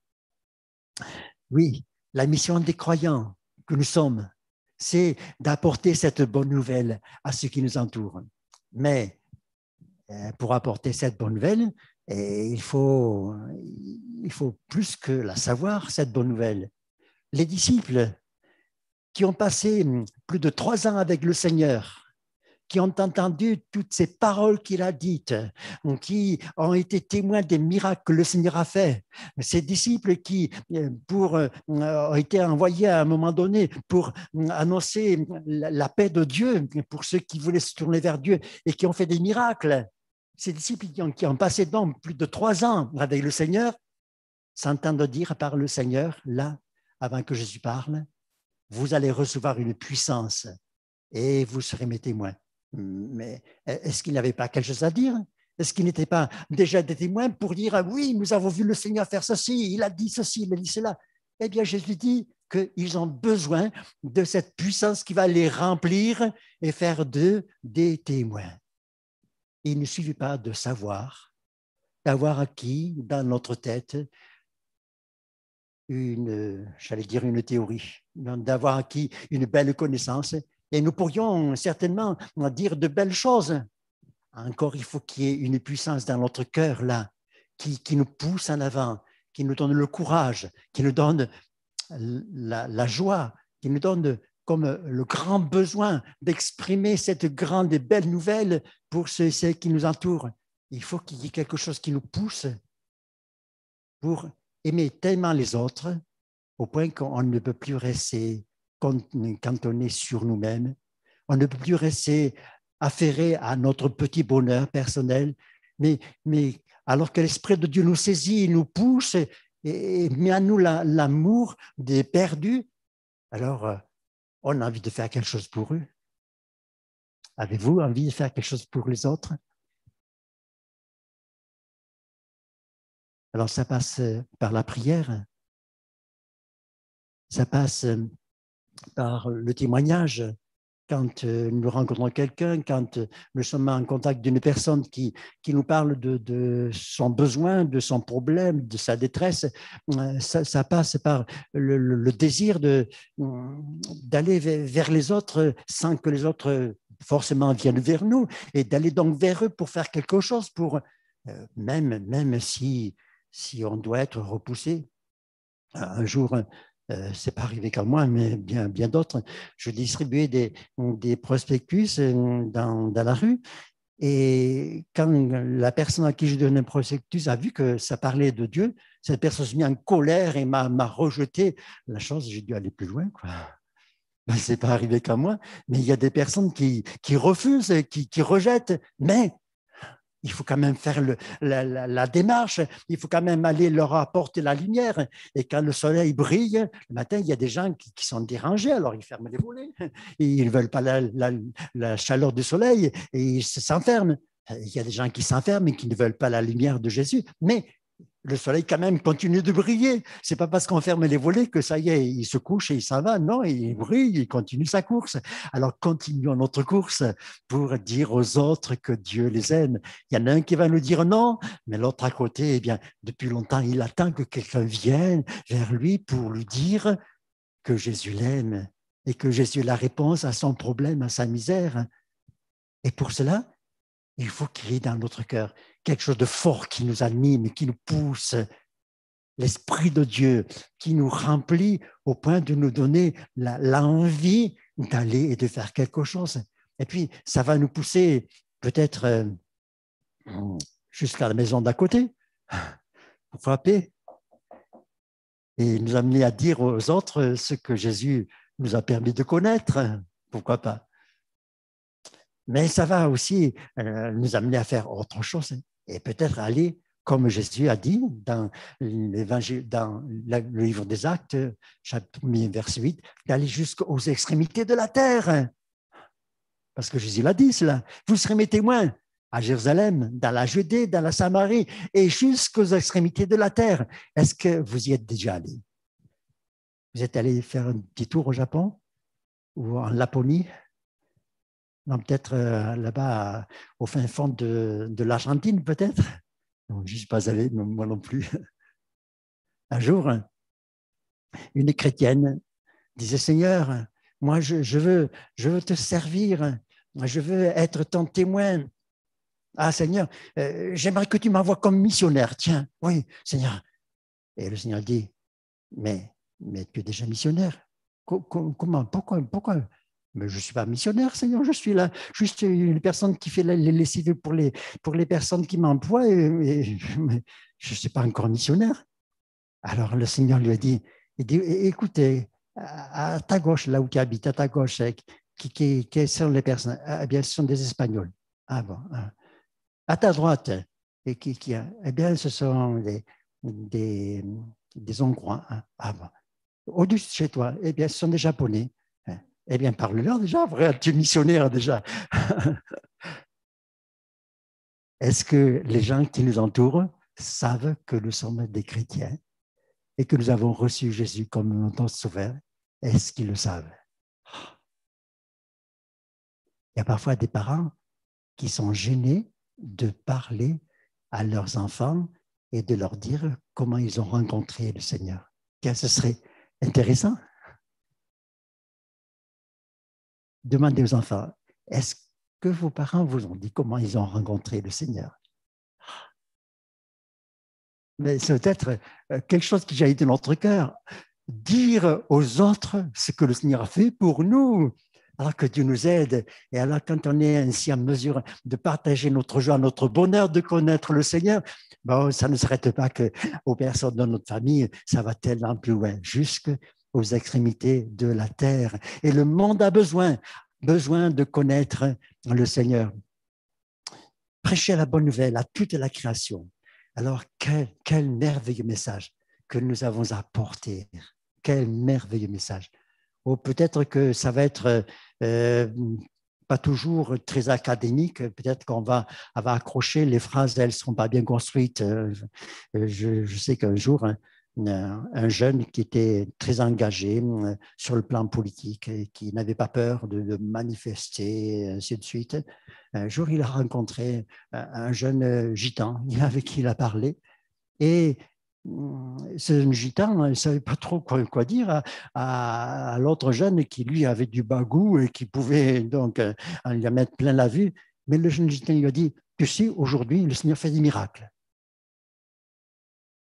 Oui, la mission des croyants que nous sommes, c'est d'apporter cette bonne nouvelle à ceux qui nous entourent. Mais euh, pour apporter cette bonne nouvelle, et il faut, il faut plus que la savoir, cette bonne nouvelle. Les disciples qui ont passé hum, plus de trois ans avec le Seigneur, qui ont entendu toutes ces paroles qu'il a dites, qui ont été témoins des miracles que le Seigneur a faits. Ces disciples qui euh, pour, euh, ont été envoyés à un moment donné pour hum, annoncer la paix de Dieu pour ceux qui voulaient se tourner vers Dieu et qui ont fait des miracles ces disciples qui ont, passé plus de trois ans avec le Seigneur s'entendent dire par le Seigneur, là, avant que Jésus parle, vous allez recevoir une puissance et vous serez mes témoins. Mais est-ce qu'il n'avait pas quelque chose à dire Est-ce qu'il n'était pas déjà des témoins pour dire ah oui, nous avons vu le Seigneur faire ceci, il a dit ceci, il a dit cela Eh bien, Jésus dit qu'ils ont besoin de cette puissance qui va les remplir et faire d'eux des témoins il ne suffit pas de savoir, d'avoir acquis dans notre tête une, j'allais dire une théorie, d'avoir acquis une belle connaissance. Et nous pourrions certainement dire de belles choses. Encore, il faut qu'il y ait une puissance dans notre cœur, là, qui, nous pousse en avant, qui nous donne le courage, qui nous donne la joie, qui nous donne comme euh, le grand besoin d'exprimer cette grande et belle nouvelle pour ceux et celles qui nous entourent. Il faut qu'il y ait quelque chose qui nous pousse pour aimer tellement les autres au point qu'on ne peut plus rester cantonné sur nous-mêmes. On ne peut plus rester affairé à notre petit bonheur personnel, mais, mais alors que l'Esprit de Dieu nous saisit, il nous pousse et, met à nous l'amour des perdus, alors euh, on a envie de faire quelque chose pour eux. Avez-vous envie de faire quelque chose pour les autres Alors ça passe euh, par la prière, ça passe euh, par le témoignage, quand euh, nous rencontrons quelqu'un, quand euh, nous sommes en contact d'une personne qui, qui nous parle de, de, son besoin, de son problème, de sa détresse, euh, ça, passe par le, désir d'aller vers les autres sans que les autres forcément viennent vers nous et d'aller donc vers eux pour faire quelque chose, pour même, même si, si on doit être repoussé. Un jour, euh, c'est pas arrivé qu'à moi, mais bien, bien d'autres, je distribuais des, prospectus euh, dans, la rue et quand la personne à qui je donnais un prospectus a vu que ça parlait de Dieu, cette personne se mise en colère et m'a rejeté. La chance, j'ai dû aller plus loin. Ben, Ce n'est pas arrivé qu'à moi, mais il y a des personnes qui, refusent, qui, qui rejettent, mais il faut quand même faire la, démarche, il faut quand même aller leur apporter la lumière. Et quand le soleil brille, le matin, il y a des gens qui, sont dérangés, alors ils ferment les volets, ils ne veulent pas la, la chaleur du soleil et ils s'enferment. Euh, il y a des gens qui s'enferment et qui ne veulent pas la lumière de Jésus. Mais le soleil quand même continue de briller. C'est pas parce qu'on ferme les volets que ça y est, il se couche et il s'en va. Non, il brille, il continue sa course. Alors continuons notre course pour dire aux autres que Dieu les aime. Il y en a un qui va nous dire non, mais l'autre à côté, eh bien, depuis longtemps, il attend que quelqu'un vienne vers lui pour lui dire que Jésus l'aime et que Jésus est la réponse à son problème, à sa misère. Et pour cela, il faut qu'il y ait dans notre cœur quelque chose de fort qui nous anime, qui nous pousse, l'Esprit de Dieu qui nous remplit au point de nous donner l'envie d'aller et de faire quelque chose. Et puis, ça va nous pousser peut-être euh, jusqu'à la maison d'à côté pour frapper et nous amener à dire aux autres ce que Jésus nous a permis de connaître. Pourquoi pas mais ça va aussi euh, nous amener à faire autre chose et peut-être aller, comme Jésus a dit dans, dans le livre des Actes, chapitre 1, verset 8, d'aller jusqu'aux extrémités de la terre. Parce que Jésus l'a dit cela. Vous serez mes témoins à Jérusalem, dans la Judée, dans la Samarie et jusqu'aux extrémités de la terre. Est-ce que vous y êtes déjà allé Vous êtes allé faire un petit tour au Japon ou en Laponie peut-être euh, là-bas, euh, au fin fond de, l'Argentine, peut-être. Je ne suis pas allé, moi non plus. [LAUGHS] Un jour, une chrétienne disait, Seigneur, moi, je, veux, je veux te servir, je veux être ton témoin. Ah, Seigneur, euh, j'aimerais que tu m'envoies comme missionnaire. Tiens, oui, Seigneur. Et le Seigneur dit, mais, mais tu es déjà missionnaire. Comment, pourquoi, pourquoi mais je ne suis pas missionnaire, Seigneur, je suis là, juste une personne qui fait les lessives pour les, pour les personnes qui m'emploient, je ne suis pas encore missionnaire. Alors le Seigneur lui a dit, écoutez, à, ta gauche, là où tu habites, à ta gauche, qui, qui, sont les personnes ah, Eh bien, ce sont des Espagnols. Ah bon. Hein. À ta droite, et qui, qui Eh bien, ce sont des, des, Hongrois. Hein. Ah Au-dessus de chez toi, eh bien, ce sont des Japonais. Eh bien, parle-leur déjà, vrai, tu es missionnaire déjà. [LAUGHS] Est-ce que les gens qui nous entourent savent que nous sommes des chrétiens et que nous avons reçu Jésus comme notre sauveur Est-ce qu'ils le savent Il y a parfois des parents qui sont gênés de parler à leurs enfants et de leur dire comment ils ont rencontré le Seigneur. ce serait intéressant demandez aux enfants, est-ce que vos parents vous ont dit comment ils ont rencontré le Seigneur mais c'est peut-être euh, quelque chose qui jaillit de notre cœur. Dire aux autres ce que le Seigneur a fait pour nous, alors que Dieu nous aide. Et alors, quand on est ainsi en mesure de partager notre joie, notre bonheur de connaître le Seigneur, bon, ça ne serait pas que aux personnes de notre famille, ça va tellement plus loin, jusque aux extrémités de la terre. Et le monde a besoin, besoin de connaître le Seigneur. Prêchez la bonne nouvelle à toute la création. Alors, quel, merveilleux message que nous avons à porter. Quel merveilleux message. oh, peut-être que ça va être euh, pas toujours très académique. Peut-être qu'on va, va accrocher les phrases, elles ne seront pas bien construites. Euh, je, sais qu'un jour, hein, un jeune qui était très engagé euh, sur le plan politique, et qui n'avait pas peur de, manifester, euh, ainsi de suite. Un jour, il a rencontré euh, un jeune gitan [LAUGHS] avec qui il a parlé. Et mm, ce gitan ne savait pas trop quoi, dire à, l'autre jeune qui, lui, avait du bagou et qui pouvait donc en lui mettre plein la vue. Mais le jeune gitan lui a dit, tu sais, aujourd'hui, le Seigneur fait des miracles.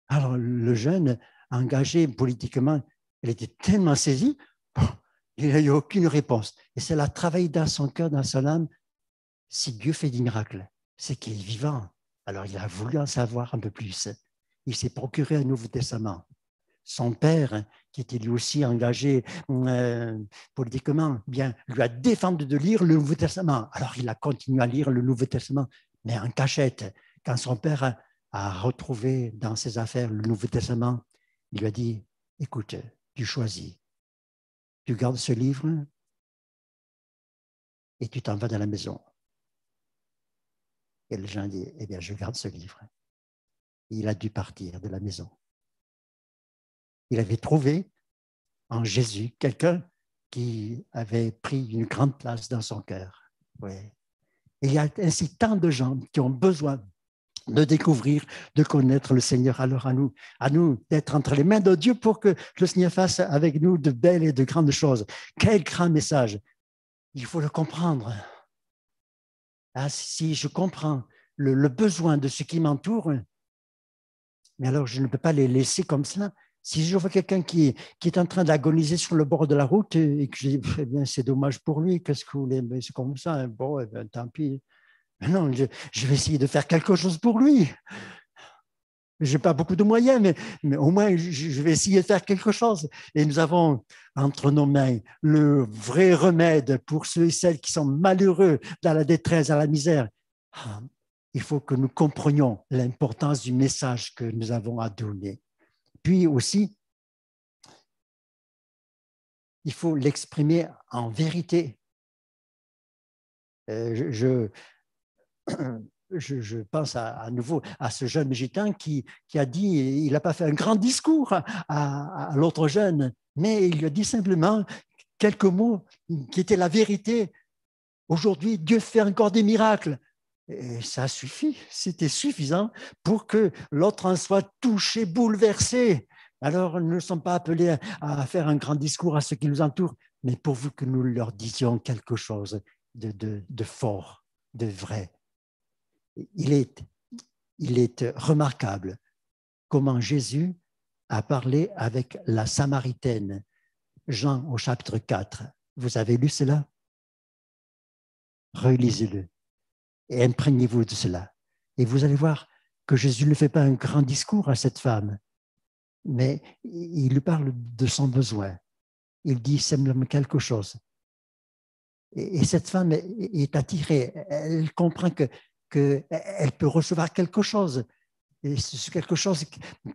Alors le jeune engagé politiquement, il était tellement saisi, il n'a eu aucune réponse. Et cela travaille dans son cœur, dans son âme. Si Dieu fait des miracles, c'est qu'il est vivant. Alors il a voulu en savoir un peu plus. Il s'est procuré un Nouveau Testament. Son père, qui était lui aussi engagé euh, politiquement, bien, lui a défendu de lire le Nouveau Testament. Alors il a continué à lire le Nouveau Testament, mais en cachette. Quand son père a retrouvé dans ses affaires le Nouveau Testament, il lui a dit, écoute, tu choisis, tu gardes ce livre et tu t'en vas dans la maison. Et le gens dit, eh bien, je garde ce livre. il a dû partir de la maison. Il avait trouvé en Jésus quelqu'un qui avait pris une grande place dans son cœur. Et il y a ainsi tant de gens qui ont besoin de découvrir, de connaître le Seigneur. Alors à nous, à nous d'être entre les mains de Dieu pour que le Seigneur fasse avec nous de belles et de grandes choses. Quel grand message Il faut le comprendre. Ah, si je comprends le, besoin de ce qui m'entoure, mais alors je ne peux pas les laisser comme ça. Si je vois quelqu'un qui, est en train d'agoniser sur le bord de la route et que je dis, eh c'est dommage pour lui, qu'est-ce que vous voulez, c'est comme ça, hein. bon, eh tant pis. Ah non, je, vais essayer de faire quelque chose pour lui. Je n'ai pas beaucoup de moyens, mais, au moins je, vais essayer de faire quelque chose. Et nous avons entre nos mains le vrai remède pour ceux et celles qui sont malheureux dans la détresse, dans la misère. Ah, il faut que nous comprenions l'importance du message que nous avons à donner. Puis aussi, il faut l'exprimer en vérité. Euh, je, je, pense à, nouveau à ce jeune gitan qui, a dit, il n'a pas fait un grand discours à, l'autre jeune, mais il lui a dit simplement quelques mots qui étaient la vérité. Aujourd'hui, Dieu fait encore des miracles. Et ça suffit, c'était suffisant pour que l'autre en soit touché, bouleversé. Alors, nous ne sommes pas appelés à faire un grand discours à ceux qui nous entourent, mais vous que nous leur disions quelque chose de fort, de vrai il est, remarquable comment Jésus a parlé avec la Samaritaine. Jean au chapitre 4. Vous avez lu cela Relisez-le et imprégnez-vous de cela. Et vous allez voir que Jésus ne fait pas un grand discours à cette femme, mais il lui parle de son besoin. Il dit c'est quelque chose. Et cette femme est attirée. Elle comprend que qu'elle e, peut recevoir quelque chose. Et c'est quelque chose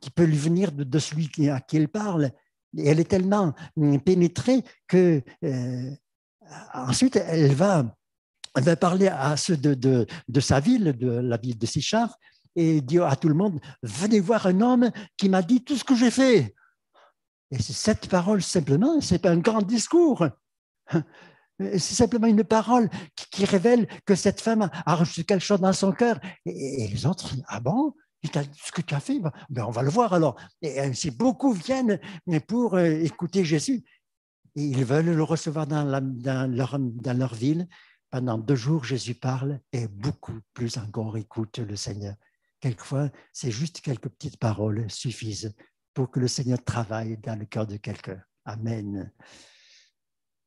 qui peut lui venir de, celui à qui elle parle. Et elle est tellement hum, pénétrée que euh, ensuite elle va, va, parler à ceux de, de, sa ville, de la ville de Sichar, et dire à tout le monde Venez voir un homme qui m'a dit tout ce que j'ai fait. Et cette parole simplement, c'est un grand discours. Euh, c'est simplement une parole qui, révèle que cette femme a reçu quelque chose dans son cœur. Et, les autres, ah bon ce que tu as fait, ben, ben on va le voir alors. Et euh, si beaucoup viennent pour euh, écouter Jésus, ils veulent le recevoir dans, leur, ville. Pendant deux jours, Jésus parle et beaucoup plus encore écoute le Seigneur. Quelquefois, c'est juste quelques petites paroles suffisent pour que le Seigneur travaille dans le cœur de quelqu'un. Amen.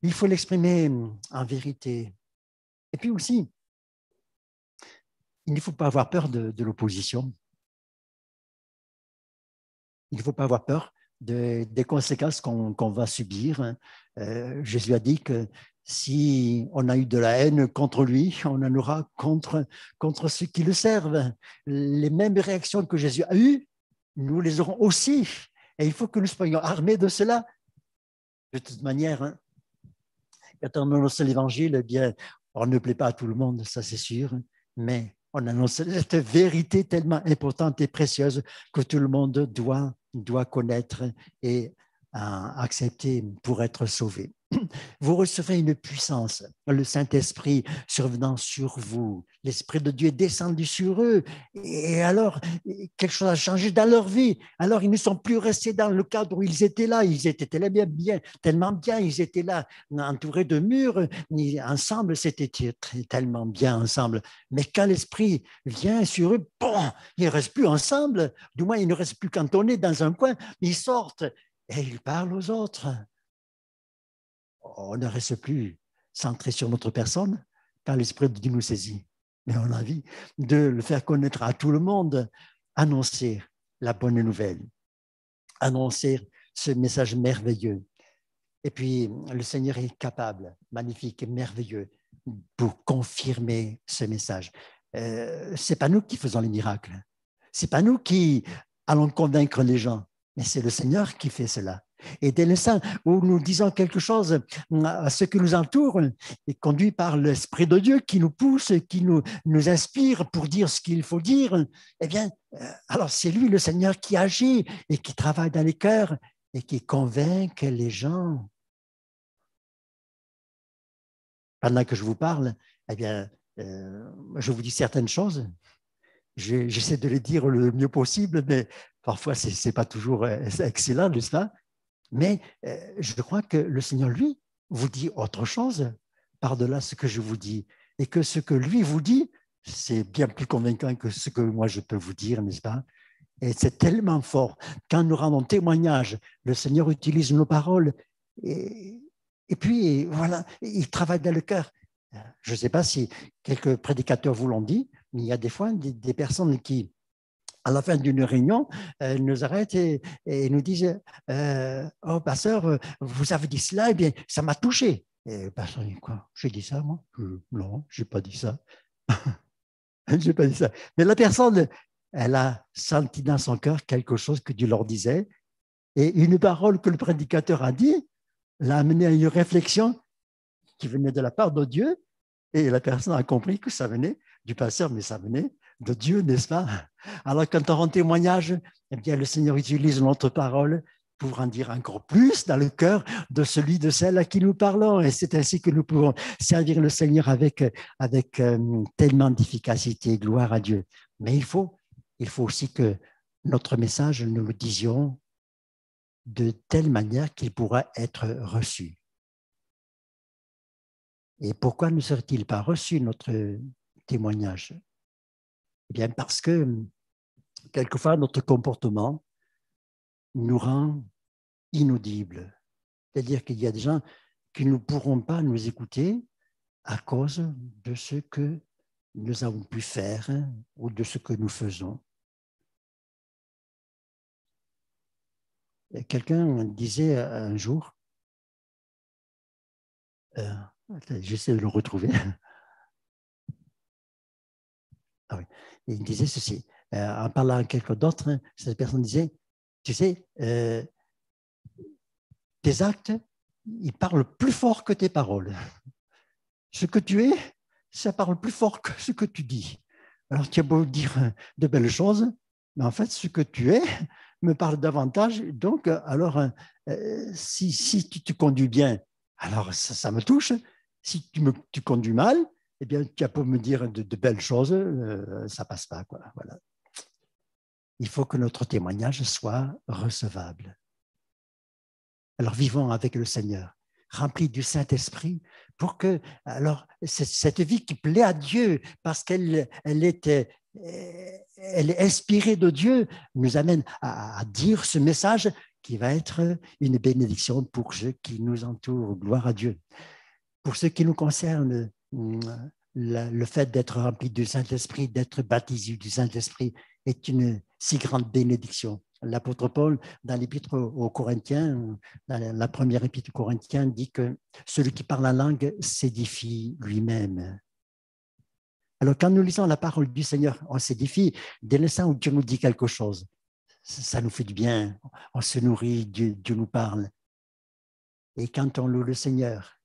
Il faut l'exprimer hum, en vérité. Et puis aussi, il ne faut pas avoir peur de, l'opposition. Il ne faut pas avoir peur des conséquences qu'on va subir. Hein. Euh, Jésus a dit que si on a eu de la haine contre lui, on en aura contre, contre ceux qui le servent. Les mêmes réactions que Jésus a eues, nous les aurons aussi. Et il faut que nous soyons armés de cela. De toute manière, hein, quand on annonce l'évangile, eh bien, on ne plaît pas à tout le monde, ça c'est sûr, mais on annonce cette vérité tellement importante et précieuse que tout le monde doit, doit connaître et à accepter pour être sauvé. [CLEARS THROAT] Vous recevez une puissance, le Saint-Esprit survenant sur vous. L'Esprit de Dieu est descendu sur eux. Et alors, quelque chose a changé dans leur vie. Alors, ils ne sont plus restés dans le cadre où ils étaient là. Ils étaient tellement bien, tellement bien. Ils étaient là, entourés de murs. Ensemble, c'était tellement bien ensemble. Mais quand l'Esprit vient sur eux, bon, ils ne restent plus ensemble. Du moins, ils ne restent plus cantonnés dans un coin. Ils sortent et il parle aux autres. On ne reste plus centré sur notre personne quand l'Esprit de Dieu nous saisit. Mais on a envie de le faire connaître à tout le monde, annoncer la bonne nouvelle, annoncer ce message merveilleux. Et puis, le Seigneur est capable, magnifique, et merveilleux, pour confirmer ce message. Euh, ce n'est pas nous qui faisons les miracles. Ce n'est pas nous qui allons convaincre les gens. Mais c'est le Seigneur qui fait cela. Et dès l'instant où nous disons quelque chose mm, à ceux qui nous entourent, et conduit par l'Esprit de Dieu qui nous pousse, qui nous, nous inspire pour dire ce qu'il faut dire, eh bien, euh, alors c'est lui le Seigneur qui agit et qui travaille dans les cœurs et qui convainc les gens. Pendant que je vous parle, eh bien, euh, je vous dis certaines choses, j'essaie de les dire le mieux possible, mais parfois ce n'est pas toujours euh, excellent, n'est-ce pas Mais euh, je crois que le Seigneur, lui, vous dit autre chose par-delà ce que je vous dis, et que ce que lui vous dit, c'est bien plus convaincant que ce que moi je peux vous dire, n'est-ce pas Et c'est tellement fort. Quand nous rendons témoignage, le Seigneur utilise nos paroles, et, et puis voilà, il travaille dans le cœur. Je ne sais pas si quelques prédicateurs vous l'ont dit, il y a des fois des, personnes qui, à la fin d'une réunion, euh, nous arrêtent et, nous disent euh, Oh, pasteur, vous avez dit cela, et eh bien, ça m'a touché. Et le pasteur dit Quoi J'ai dit ça, moi Non, je n'ai pas dit ça. [LAUGHS] j'ai pas dit ça. Mais la personne, elle a senti dans son cœur quelque chose que Dieu leur disait. Et une parole que le prédicateur a dit l'a amené à une réflexion qui venait de la part de Dieu. Et la personne a compris que ça venait du pasteur, mais ça venait de Dieu, n'est-ce pas Alors quand on rend témoignage, eh bien, le Seigneur utilise notre parole pour en dire encore plus dans le cœur de celui de celle à qui nous parlons. Et c'est ainsi que nous pouvons servir le Seigneur avec, avec euh, tellement d'efficacité. et Gloire à Dieu. Mais il faut, il faut aussi que notre message, nous le disions de telle manière qu'il pourra être reçu. Et pourquoi ne serait-il pas reçu notre témoignage eh bien, parce que quelquefois, notre comportement nous rend inaudibles. C'est-à-dire qu'il y a des gens qui ne pourront pas nous écouter à cause de ce que nous avons pu faire ou de ce que nous faisons. Quelqu'un disait un jour, euh, j'essaie de le retrouver, [LAUGHS] Ah Il disait ceci, euh, en parlant à quelqu'un d'autre, hein, cette personne disait, tu sais, euh, tes actes, ils parlent plus fort que tes paroles. Ce que tu es, ça parle plus fort que ce que tu dis. Alors tu as beau dire de belles choses, mais en fait, ce que tu es me parle davantage. Donc, alors, euh, si, tu te conduis bien, alors ça, me touche. Si tu me tu conduis mal, eh bien, tu as pour me dire de, belles choses, ça euh, ça passe pas. Quoi. Voilà. Il faut que notre témoignage soit recevable. Alors vivons avec le Seigneur, remplis du Saint-Esprit, pour que alors cette vie qui plaît à Dieu, parce qu'elle elle est, euh, elle est inspirée de Dieu, nous amène à, à dire ce message qui va être une bénédiction pour ceux qui nous entourent. Gloire à Dieu. Pour ce qui nous concerne, le, fait d'être rempli du Saint-Esprit, d'être baptisé du Saint-Esprit est une si grande bénédiction. L'apôtre Paul, dans l'épître aux Corinthiens, dans la première épître aux Corinthiens, dit que celui qui parle la langue s'édifie lui-même. Alors quand nous lisons la parole du Seigneur, on s'édifie dès l'instant où Dieu nous dit quelque chose. Ça nous fait du bien, on se nourrit, Dieu, Dieu nous parle. Et quand on loue le Seigneur,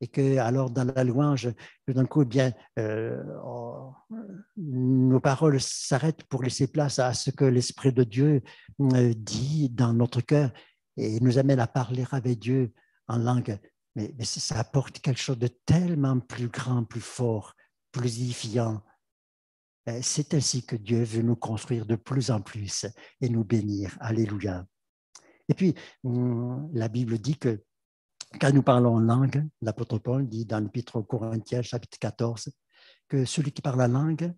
et que alors dans la louange, d'un coup, eh bien, euh, oh, nos paroles s'arrêtent pour laisser place à ce que l'Esprit de Dieu euh, dit dans notre cœur et nous amène à parler avec Dieu en langue. Mais, mais ça apporte quelque chose de tellement plus grand, plus fort, plus édifiant. Euh, c'est ainsi que Dieu veut nous construire de plus en plus et nous bénir. Alléluia. Et puis, hmm, la Bible dit que quand nous parlons langue, l'apôtre Paul dit dans l'Épître aux Corinthiens, chapitre 14, que celui qui parle la langue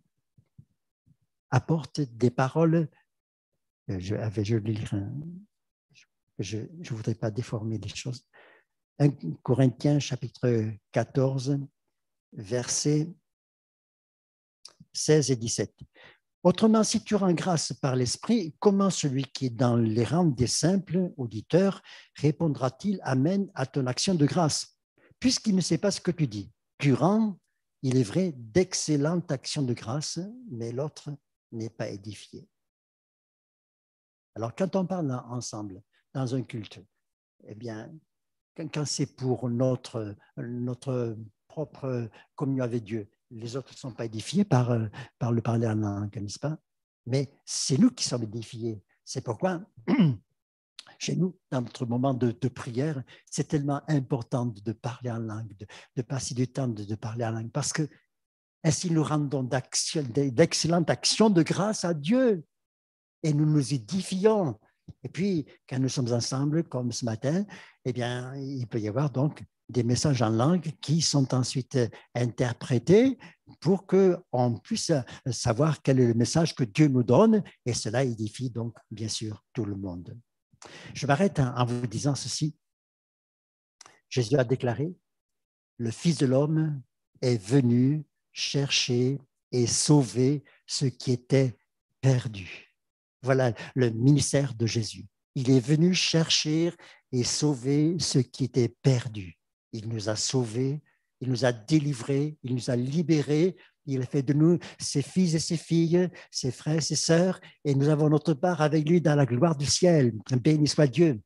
apporte des paroles. Euh, ah, ben, je je ne voudrais pas déformer les choses. 1 Corinthiens, chapitre 14, versets 16 et 17. Autrement, si tu rends grâce par l'esprit, comment celui qui est dans les rangs des simples auditeurs répondra-t-il Amen à ton action de grâce Puisqu'il ne sait pas ce que tu dis, tu rends, il est vrai, d'excellentes actions de grâce, mais l'autre n'est pas édifié. Alors, quand on parle ensemble dans un culte, eh bien, quand c'est pour notre, notre propre communion avec Dieu, les autres ne sont pas édifiés par, euh, par le parler en langue, n'est-ce pas Mais c'est nous qui sommes édifiés. C'est pourquoi, [CLEARS THROAT] chez nous, dans notre moment de, prière, c'est tellement important de parler en langue, de, passer du temps de, parler en langue, parce que ainsi nous rendons d'excellentes actions de grâce à Dieu et nous nous édifions. Et puis, quand nous sommes ensemble, comme ce matin, eh bien, il peut y avoir donc des messages en langue qui sont ensuite euh, interprétés pour qu'on puisse euh, savoir quel est le message que Dieu nous donne. Et cela édifie donc, bien sûr, tout le monde. Je m'arrête en vous disant ceci. Jésus a déclaré, le Fils de l'homme est venu chercher et sauver ce qui était perdu. Voilà le ministère de Jésus. Il est venu chercher et sauver ce qui était perdu. Il nous a sauvés, il nous a délivrés, il nous a libérés, il a fait de nous ses fils et ses filles, ses frères et ses sœurs, et nous avons notre part avec lui dans la gloire du ciel. Béni soit Dieu.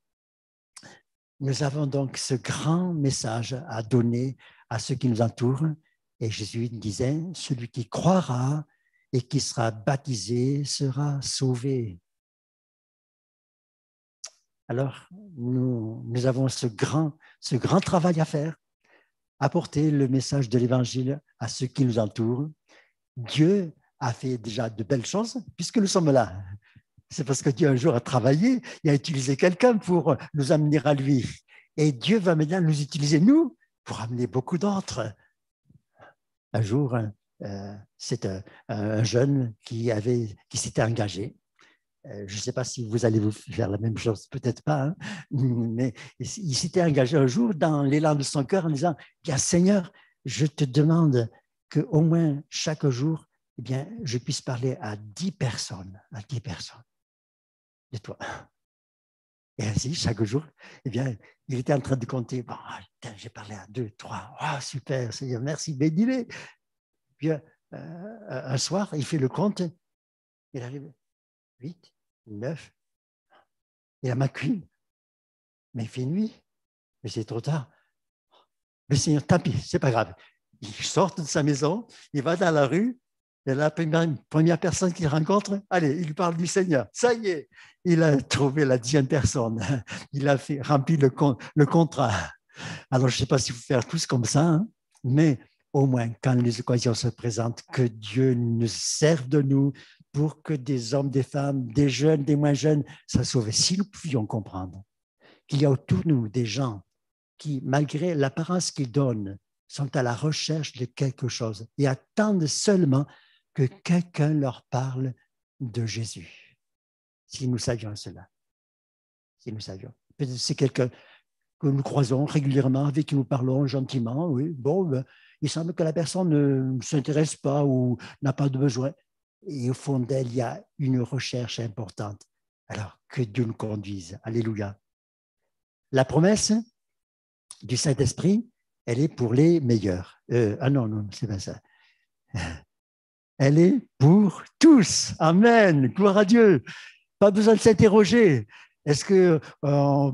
Nous avons donc ce grand message à donner à ceux qui nous entourent. Et Jésus disait, celui qui croira et qui sera baptisé sera sauvé. Alors, nous, avons ce grand, ce grand travail à faire, apporter le message de l'Évangile à ceux qui nous entourent. Dieu a fait déjà de belles choses puisque nous sommes là. C'est parce que Dieu un jour a travaillé et a utilisé quelqu'un pour nous amener à lui. Et Dieu va maintenant nous utiliser, nous, pour amener beaucoup d'autres. Un jour, euh, c'est un, un, jeune qui, qui s'était engagé euh, je ne sais pas si vous allez vous faire la même chose, peut-être pas, hein, [LAUGHS] mais il s'était engagé un jour dans l'élan de son cœur en disant, bien Seigneur, je te demande que au moins chaque jour, eh bien, je puisse parler à dix personnes, à dix personnes de toi. Et ainsi, chaque jour, eh bien, il était en train de compter. Ah, j'ai parlé à deux, trois. Ah, super, Seigneur, merci, bénis-les. Puis euh, euh, un soir, il fait le compte. Il arrive huit, neuf. il a ma cuisine, mais il fait nuit, mais c'est trop tard. Le Seigneur, tant pis, c'est pas grave. Il sort de sa maison, il va dans la rue, et la première, personne qu'il rencontre, allez, il parle du Seigneur. Ça y est, il a trouvé la dixième personne. Il a fait, rempli le, contrat. Alors, je ne sais pas si vous faire tous comme ça, hein, mais au moins, quand les occasions se présentent, que Dieu nous serve de nous, pour que des hommes, des femmes, des jeunes, des moins jeunes ça sauvés. Si nous pouvions comprendre qu'il y a autour de nous des gens qui, malgré l'apparence qu'ils donnent, sont à la recherche de quelque chose et attendent seulement que quelqu'un leur parle de Jésus. Si nous savions cela, si nous savions. c'est quelqu'un que nous croisons régulièrement, avec qui nous parlons gentiment, oui, bon, ben, il semble que la personne ne s'intéresse pas ou n'a pas de besoin et au fond d'elle, il y a une recherche importante. Alors, que Dieu nous conduise. Alléluia. La promesse du Saint-Esprit, elle est pour les meilleurs. Euh, ah non, non, c'est pas ça. [LAUGHS] Elle est pour tous. Amen. Gloire à Dieu. Pas besoin de s'interroger. Est-ce que, euh,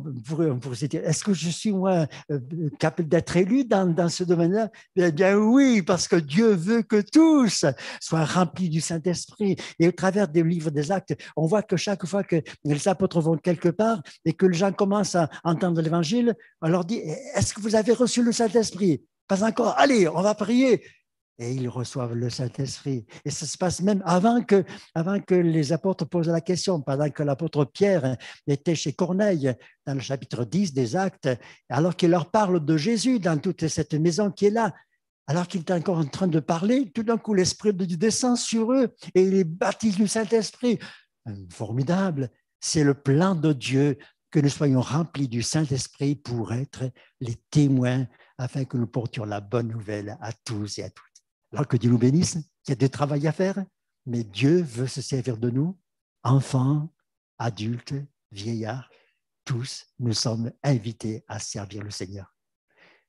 est-ce que je suis moi euh, capable d'être élu dans, dans ce domaine-là eh bien oui, parce que Dieu veut que tous soient remplis du Saint-Esprit. Et au travers des livres des actes, on voit que chaque fois que les apôtres vont quelque part et que les gens commencent à entendre l'Évangile, on leur dit, est-ce que vous avez reçu le Saint-Esprit Pas encore. Allez, on va prier et ils reçoivent le Saint-Esprit. Et ça se passe même avant que, avant que les apôtres posent la question, pendant que l'apôtre Pierre était chez Corneille, dans le chapitre 10 des Actes, alors qu'il leur parle de Jésus dans toute cette maison qui est là. Alors qu'il est encore en train de parler, tout d'un coup l'Esprit de Dieu descend sur eux et il est du Saint-Esprit. Formidable, c'est le plan de Dieu que nous soyons remplis du Saint-Esprit pour être les témoins afin que nous portions la bonne nouvelle à tous et à toutes alors que Dieu nous bénisse, il y a des travail à faire, mais Dieu veut se servir de nous, enfants, adultes, vieillards, tous, nous sommes invités à servir le Seigneur.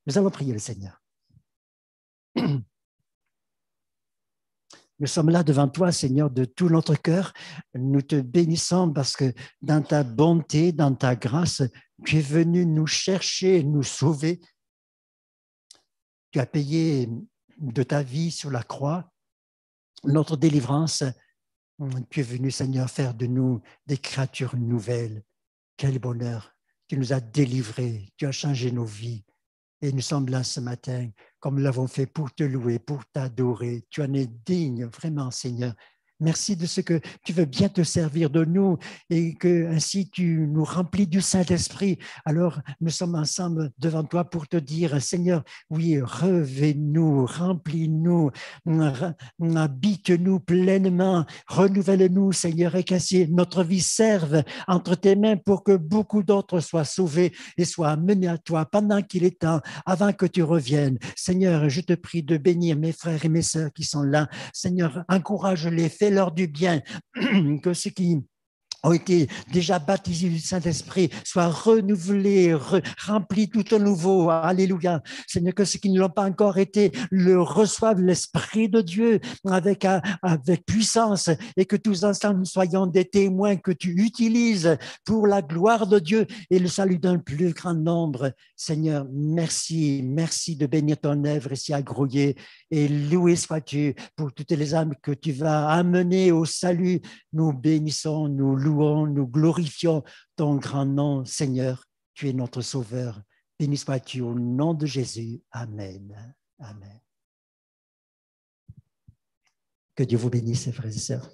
Nous allons prier le Seigneur. Nous sommes là devant toi, Seigneur, de tout notre cœur. Nous te bénissons parce que dans ta bonté, dans ta grâce, tu es venu nous chercher, nous sauver. Tu as payé de ta vie sur la croix, notre délivrance. Tu es venu, Seigneur, faire de nous des créatures nouvelles. Quel bonheur. Tu nous as délivrés, tu as changé nos vies. Et nous sommes là ce matin, comme nous l'avons fait, pour te louer, pour t'adorer. Tu en es digne, vraiment, Seigneur. Merci de ce que tu veux bien te servir de nous et que ainsi tu nous remplis du Saint-Esprit. Alors nous sommes ensemble devant toi pour te dire, Seigneur, oui, revêt-nous, remplis-nous, habite-nous pleinement, renouvelle-nous, Seigneur, et qu'ainsi notre vie serve entre tes mains pour que beaucoup d'autres soient sauvés et soient amenés à toi pendant qu'il est temps, avant que tu reviennes. Seigneur, je te prie de bénir mes frères et mes sœurs qui sont là. Seigneur, encourage-les, du bien, [CLEARS THROAT] que ceux qui ont été déjà baptisés du Saint-Esprit soient renouvelés, remplis tout à nouveau. Alléluia. Seigneur, que ceux qui ne l'ont pas encore été le reçoivent, l'Esprit de Dieu, avec, avec puissance, et que tous ensemble soyons des témoins que tu utilises pour la gloire de Dieu et le salut d'un plus grand nombre. Seigneur, merci, merci de bénir ton œuvre ici à Grouillet. Et loué sois-tu pour toutes les âmes que tu vas amener au salut. Nous bénissons, nous louons, nous glorifions ton grand nom, Seigneur. Tu es notre Sauveur. Béni sois-tu au nom de Jésus. Amen. Amen. Que Dieu vous bénisse, frères et sœurs.